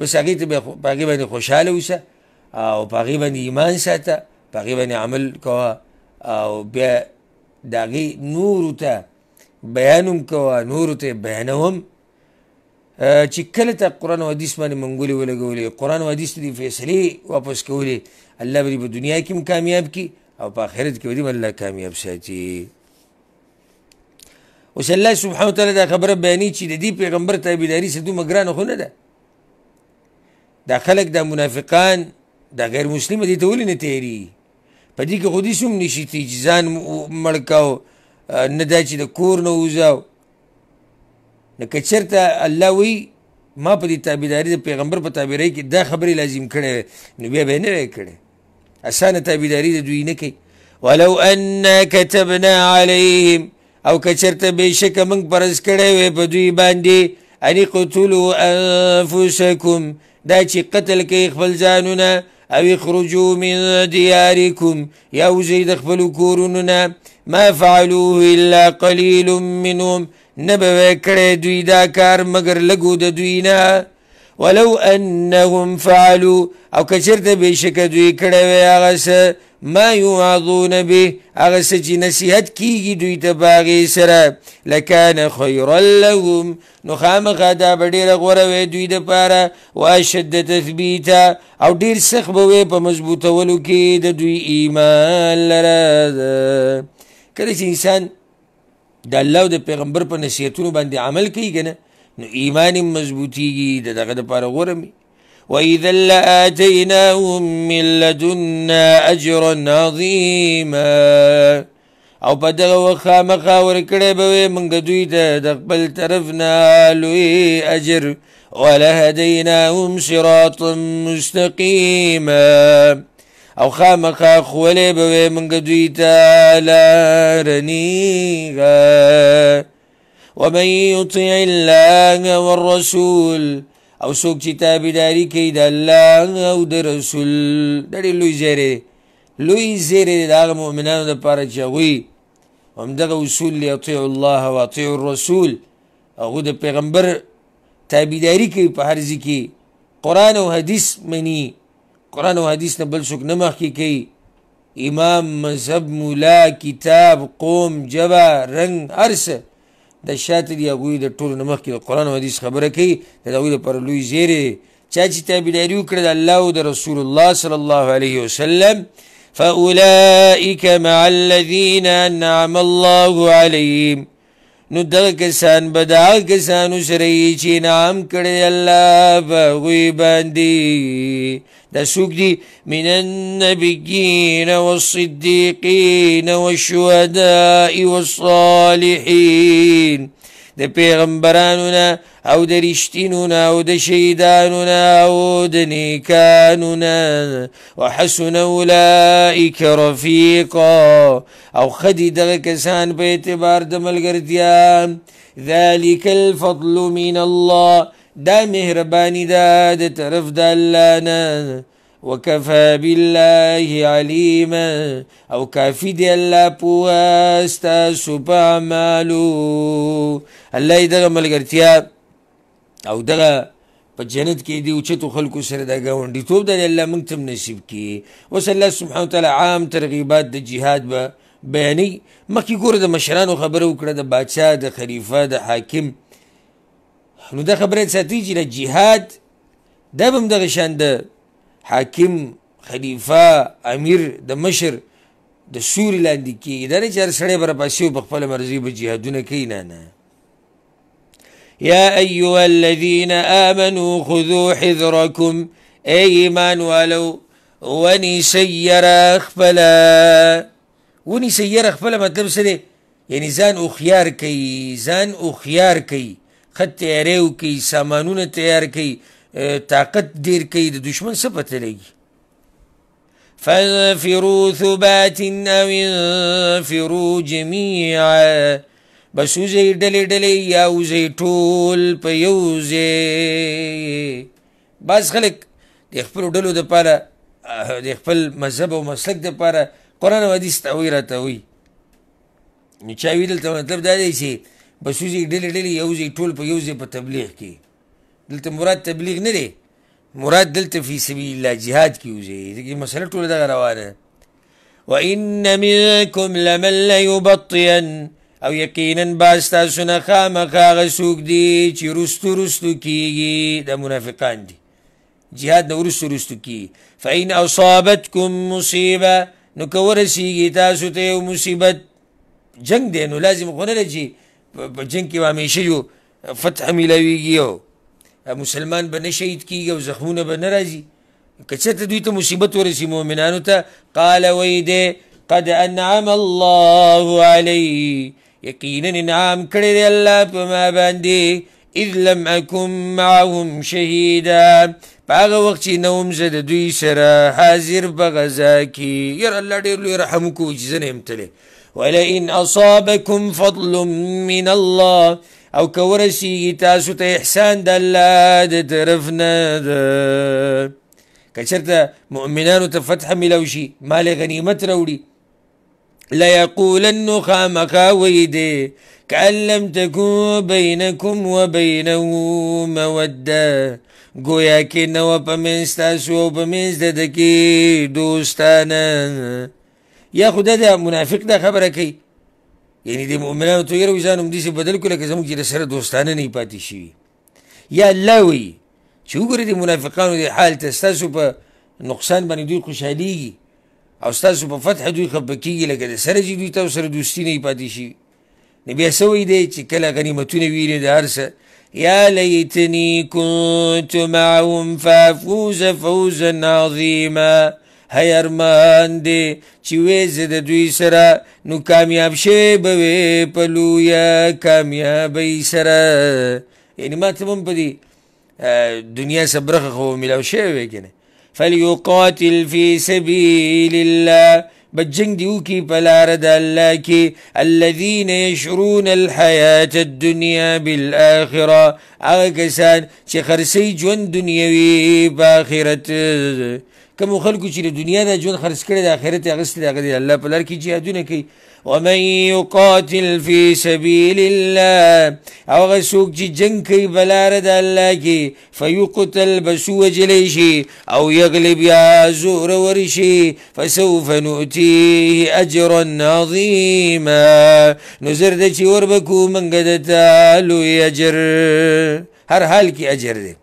بس هغې ته به په هغې باندې خوشحاله اوسه او په هغې باندې ایمان ساته په هغې باندې عمل کوه او بیا د هغې نورو ته بیانم کوه نورو ته بیانوم چې کله ته قرآن او حدیث باندې منګولې ولګولې قرآن او حدیث دې فیصلې واپس کولې الله به په دنیا کې هم کامیاب کی او په آخرت کې به الله کامیاب ساتي اوس الله سبحانه وتعالی دا خبره بیانې چې د دې پیغمبر تابعداري څه دومره ګرانه خو نه ده دا خلک دا منافقان دا غیر مسلمه دې ته ولې نه تیری په دې کې خو دې څه هم نشي چې ځان مړ کو نه دا چې د کور نه وځاو نو که چېرته الله وی ما په دې تابعداري د پیغمبر په تابعداري کې دا خبرې لازم کړې نو بیا به نه کړې اسانه تابعداري د دوی نه کوي ولو ان كتبنا عليهم او کچرته بشک موږ پرز کړې وې په دوی باندې ان قتلوا انفسكم دا چې قتل کې خپل ځانونه او خرجوا من دياركم یا وزید خپل کورونه ما فعلوه الا قلیل منهم نبوه کړی دوی دا کار مگر لګو د دوی نه ولو انهم فعلوا او کچرته بشک دوی کړی وي هغه څه ما یوعظون به هغه څه چې نصیحت کیږي دوی ته باغې سره لکان خیرا لهم نو خامخا دا به ډېره غوره وی دوی دپاره واشد تثبیتا او ډیر سخت به وی په مضبوطولو کې د دوی ایمان لره کله چې انسان د الله او د پیغمبر په نصیحتونو باندې عمل کوي کنه نو ایمان مضبوطیږي د دغه لپاره غورمي وإذا لآتيناهم من لدنا أجرا عظيما او په دغه وخامخا ورکړی به وي موږ دوی ته د خپل طرف نه لوی اجر ولهدیناهم صراطا مستقیما او خامخا خوله بوي منګ دوی ته لارنيغه ومن يطع الله والرسول او څوک چې تابعداري کوي د الله او د رسول د دې لوی زیره لوی زیره د مؤمنانو لپاره چې وي همدغه اصول یطيع الله او یطيع الرسول او د پیغمبر تابعداري کوي په هر ځکه قران او حديث مني قرآن و حدیث نه بل څوک نه کی امام مذهب مولا کتاب قوم جبا رنگ ارسه د شاطر یا غوی د ټولو نه مخکې قرآن او حدیث خبره کوي د هغوی پر لوی زیری چاچی چې وکړه د الله او د رسول الله صلی الله علیه وسلم فاولئک مع الذين انعم الله عليهم نو دغه کسان به دا کسانو سره چې نام کړی الله په غوی باندې دا څوک دي من النبیین والصدیقین والشهداء والصالحین د پیغمبرانونا او د رشتینونا او د شهیدانونا او د نیکانونا وحسن اولئک رفیقا او خدی دغه کسان په اعتبار د ملګرتیا ذالک الفضل من الله دا مهربانی دا د طرف د الله نه وکفا بالله علیما او کافی دی الله پوها ستاسو په اعمالو الله دغه ملګرتیا او دغه په جنت کې دی اوچتو خلکو سره د ګاونډیتوب د الله موږ تم نصیب کړي اوس الله سبحانه وتعالی عام ترغیبات د جهاد به بیانوي مخکې ګوره د مشرانو خبره وکړه د بادشاه د خلیفه د حاکم نو دا خبره ساتي چې د جهاد دا به هم دغه شان د حاکم خلیفہ امیر د مشر د سوري لاندې کېږي دا نه چې هر سړی بره پاسې په خپله مرضي به جهادونه کوي نه نه یا ایها الذین آمنوا خذوا حذرکم ای ایمان والو ونیسئ یره خپله ونیسئ یره خپله مطلب څه دی یعنی ځان هوښیار کوي ځان هوښیار کوي ښه تیاری وکړي سامانونه تیار کوي طاقت ډیر کوي د دشمن څه پته لګي فانفروا ثبات او انفروا جميعا بس وزي ډلې ډلې یا وزي ټول په یو ځای بس خلک د خپل ډلو د پاره د خپل مذهب او مسلک د پاره قران او حدیث ته وی راته وی نو چا ویل ته مطلب دا دی چې بس وزي ډلې ډلې یو ځای ټول په یو ځای په تبلیغ کې دلته مراد تبلیغ نه دی مراد دلته فی سبیل الله جهاد کیږي دغه مسله ټول دغه روانه وان منکم لمن لیبطئن او یقینا باستا سنا خامخا غسوک دی چې رستو رستو کیږي د منافقان دی جهاد نه ورستو رستو کی فإن أصابتكم مصیبه نو که ورسیږي تاسو ته یو مصیبت جنگ دی نو لازم خو نه دی چې په جنگ کې به همیشه جو فتح میلاویږي او مسلمان به نه شهید کیږي او زخمونه به نه راځي کچته دوی ته مصیبت ورسی مؤمنانو ته قال وید قد انعم الله علی یقینا انعام کړی دی الله په ما باندې اذ لم اكن معهم شهیدا پاغه وخت چې نوم زه د دوی سره حاضر بغزا کی الله ډیر لوی رحم کو چې ولئن اصابكم فضل من الله او کورسیږي تاسو ته احسان د الله د طرف نه ده که چېرته مؤمنانو ته فتح میلو شي مال غنیمت راوړي لیقولن خامخا وی دی کأن لم تکون بینکم و بینه موده گویا کې نه و په منځ تاسو او په منځ د ده کې دوستانه یا خو د منافق دا خبره کوي یعنی د مؤمنانو ته یره ځان همداسې بدل کړو لکه زموږ چې د سره دوستانه نه پاتې شوي یا الله وایي چې وګورئ د منافقانو د حال ته ستاسو په نقصان باندې دوی خوشحالیږي او ستاسو په فتح دوی خفه کیږي لکه د سره چې دوی تاسو سره دوستي نه پاتې شوي نو بیا څه وایي دی چې کله غنیمتونه ویني د هر څه یا لیتنی کنت معهم فافوز فوزا عظیما هیرمان دی چې وې زه د دوی سره نو کامیاب شې به په لویا کامیابی سره یعنی ما ته هم په دې دنیا سبرخه خو ملاو شوی وی کنه فلیقاتل فی سبیل الله بجنگ دیو کی پلار د الله کی الذين يشرون الحیات الدنیا بالاخره هغه کسان چې خرسي ژوند دنیوي په آخرت کوم خلکو چې دنیا د ژوند خرڅ کړي د آخرت یې اغستل هغه د الله په لار کې جهادونه کوي ومن یقاتل فی سبیل الله او هغه څوک چې جنګ کوي بلاره د الله کې فیقتل بسو وجلی شي او یغلب یا زور ورشي فسوف نؤتیه اجرا عظیما نو زر ده چې وربکو منګه د تعالی اجر هر حال کې اجر دی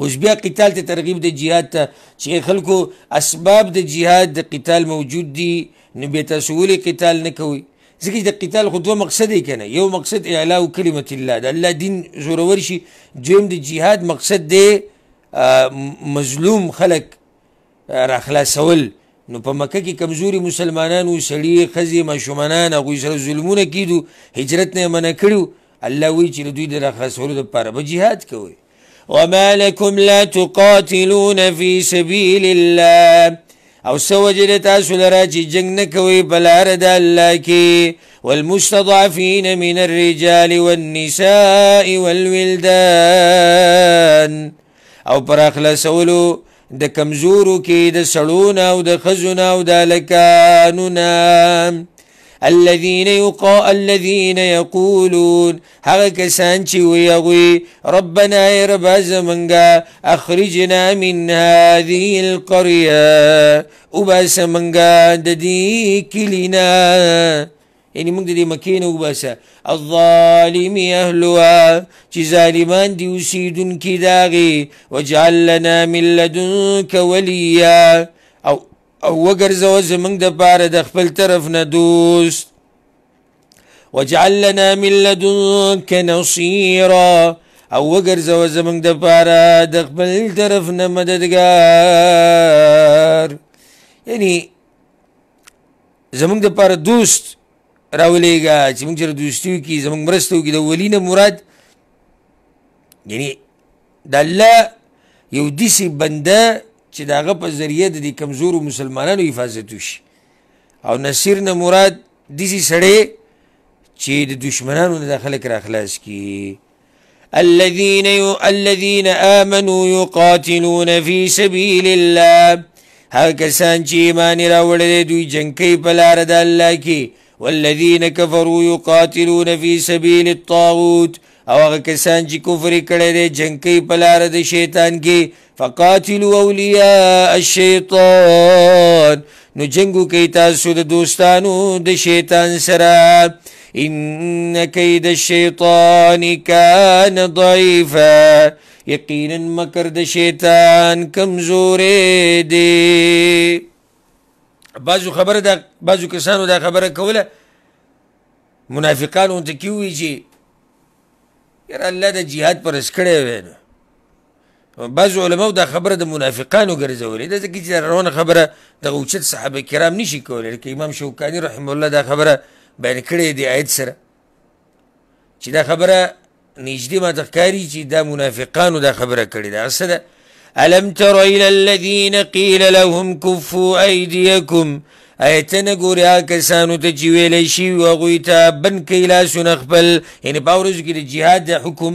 اوس بیا قتال ته ترغیب د جهاد ته چې خلکو اسباب د جهاد د قتال موجود دي نو بیا تاسو ولې قتال نه کوئ ځکه چې د قتال خو دوه مقصد یې کنه یو مقصد اعلاء کلمة الله د الله دین زورور شي دویم د جهاد مقصد دی مظلوم خلک را خلاصول نو په مکه کې کمزوري مسلمانانو سړي ښځې ماشومانان هغوی سره ظلمونه کیدو هجرت نه یې منع کړي الله وایي چې دوی د را خلاصولو دپاره به جهاد کوئ وما لكم لا تقاتلون في سبيل الله او سوجد تاسو لرا چې جنگ نه کوي الله والمستضعفين من الرجال والنساء والولدان او پر سولو د کمزورو کې د سړونو او د خزونو او د لکانو نام الذين يقا الذين يقولون هغه کسان ويغوي ربنا يربا زمنغا اخرجنا من هذه القريه وباس منګا ددي كلنا يعني من ددي د دې الظالم اهلها چې ظالمان دي وسيدن كداغي وجعل لنا من لدنك وليا او وګرځو زمنګ د پاره د خپل طرف نه دوست وجعل لنا من لدنك نصيرا او وګرځو زمنګ د پاره د خپل طرف نه مددگار یعنی زمنګ د پاره دوست راولېګا چې موږ سره دوستي وکړي زموږ مرسته وکړي د ولینه مراد یعنی د الله یو دسی بنده چې داغه په ذریعه د دې کمزورو مسلمانانو حفاظت وشي او نصیر نه مراد دسی سړی چې د دشمنانو نه خلک را خلاص کی الذين ي... الذين امنوا يقاتلون في سبيل الله هغه کسان چې ایمان راوړل دوی جنگ کوي په لار د الله کې والذين كفروا يقاتلون في سبيل الطاغوت او هغه کسان چې کفر کړي دي جنگ کوي په لار د شیطان کې فقاتلوا اولیاء الشیطان نو جنگو کوي تاسو د دوستانو د شیطان سره ان کید الشیطان کان ضعیفا یقینا مکر د شیطان کمزور دی بعضو خبره دا بعضو کسانو دا خبره کوله منافقانو ته کیوي چې یار الله د جهاد پر اسکړې وینو بعض علماء دا خبره د منافقانو ګرځولې دا ځکه چې روانه خبره د اوچت صحابه کرام نشي کولی لکه امام شوکانی رحم الله دا خبره بیان کړې دی آیت سره چې دا خبره نږدې ما تخکاری چې دا منافقانو دا خبره کړې ده څه ده الم تر الى الذين قيل لهم كفوا ايديكم ایته نه ګوریا کسانو ته چې ویلې شي وغوی ته بن کیلا سن خپل یعنی باورز کې د جهاد د حکم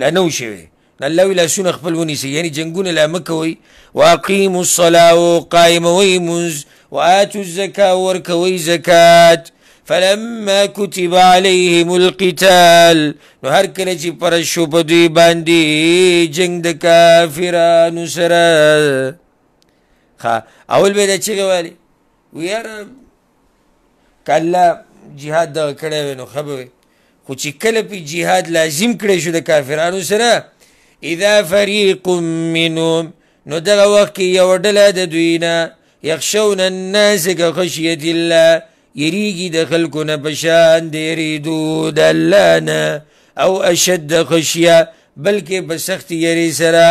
لنو شوی الله ویلا سن خپل ونیسي یعنی جنگونه لا مکوي واقيموا الصلاه قائم ويمز واتوا الزكاه وركوي زکات فلما كتب عليهم القتال نو هر کله چې پر شو په دوی باندې جنگ د کافرانو سره ها اول به د چغه والی ویاره کله jihad د کړه ونو خبره خو چې کله په jihad لازم کړی شو د کافرانو سره اذا فريق منهم نو دغه وخت یو ډله د دوینه يخشون الناس كخشية الله يريجي دخلكنا بشان ديريدو دلانا او اشد خشية بلکې په سخت یری سره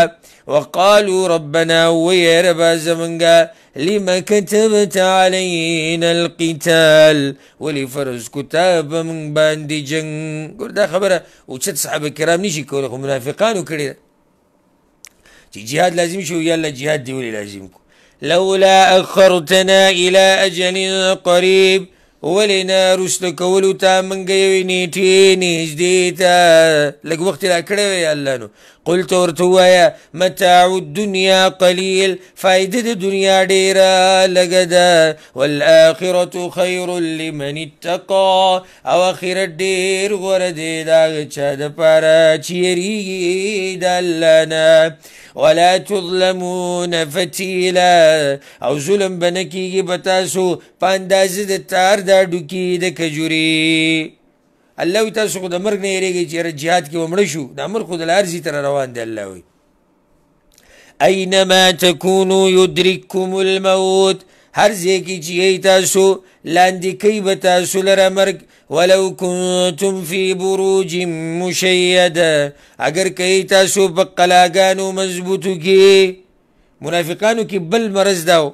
وقالوا ربنا ويرب زمنگا لما كتبت علينا القتال ولفرز كتاب من باندي جنگ قول دا خبره وچت صحابه کرام نشي کوله خو منافقانو کړی چې جهاد لازم شو یاله جهاد دی ولې لازم کو لولا اخرتنا الى اجل قريب ولنا رسل کولو تا منګ یوې نیټې نږدې ته لږ وخت را کړی وی الله نو قلت ورته وایا متاع الدنيا قليل فائده د دنیا ډیره لګه ده والآخرة خير لمن اتقى او آخرت ډیر غوره دی دا چا د پاره چې یریږي د الله نه ولا تظلمون فتيلا او ظلم بنکیږي بتاسو پاندازه د تار دا ډوکی د کجوري الله وي تاسو خو د مرګ نه یریږئ چې یاره جهاد کې ومړه شو دا مرګ خو د له هر ځي تره روان دی الله وي اینما تکونو یدرککم الموت هر ځای کې چې یی تاسو لاندې کوي به تاسو لره مرګ ولو کنتم فی بروج مشیده اگر کوي تاسو په قلاګانو مضبوطو کې منافقانو کې بل مرض داو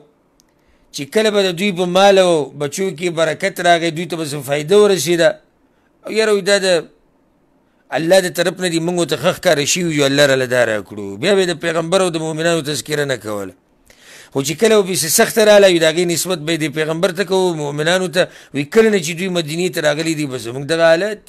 چې کله به د دوی په مال او بچو کې برکت راغی دوی ته به څه فایده ورسېده او یاره وي دا د الله د طرف نه دي موږ ته ښه ښکاره شوي یو الله راله دا راکړو بیا به د پیغمبر او د مؤمنانو تذکیره نه کوله خو چې کله به سخت رااله وي د هغې نسبت به د پیغمبر ته کوو مؤمنانو ته وي کله نه چې دوی مدینې ته راغلي دي بس زموږ دغه حالت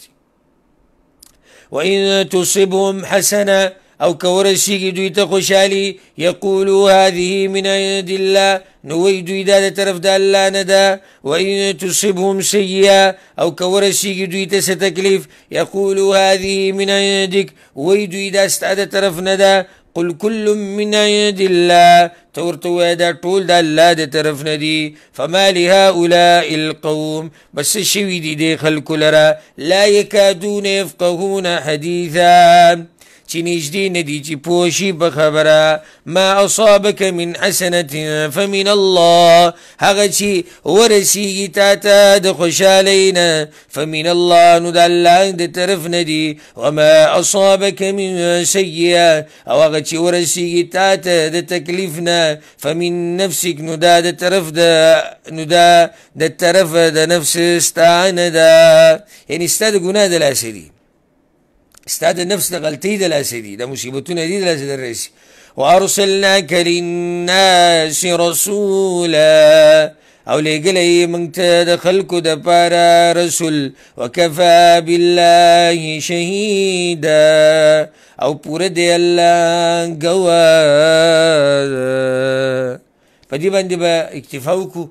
وان تصبهم حسنه او کورشیږي دوی ته خوشحالي یقولو هذه من عند الله نو وی دوی دا د طرف د الله نه ده و ان تصبهم سیئه او کورشیږي دوی ته څه تکلیف یقولو هذه من عندك وی دوی دا ستاسو طرف نه ده قل كل من عند الله تورتو دا طول دا الله دا طرف ندي فما لهؤلاء القوم بس شوي دي دي خلق لرا لا يكادون يفقهون حديثا تنجدي نديتي بوشي بخبرا ما أصابك من حسنة فمن الله هغتي ورسي تاتا دخش علينا فمن الله ندل عند ترف ندي وما أصابك من سيئة أو هغتي ورسي تاتا دتكلفنا فمن نفسك ندا دترف دا ندا دترف دا نفس استعان دا يعني استاد قناد الأسري ستا د نفس د غلطۍ د لاسه دي د مصیبتونه دي د لاسه در رسي وارسلناک للناس رسولا او لګلې مونږ ته د خلکو د پاره رسول وکفا بالله شهیدا او پوره دی الله ګواه په دې باندې به با اکتفا وکړو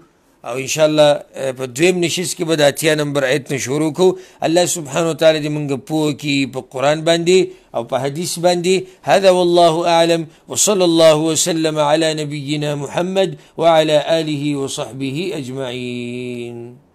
او ان شاء الله اه، په دویم نشیس کې به د اتیا نمبر آیت نه شروع کو الله سبحانه وتعالى دې موږ پوه کړي په قران باندې او په حدیث باندې هذا والله اعلم وصلى الله وسلم على نبينا محمد وعلى اله وصحبه اجمعين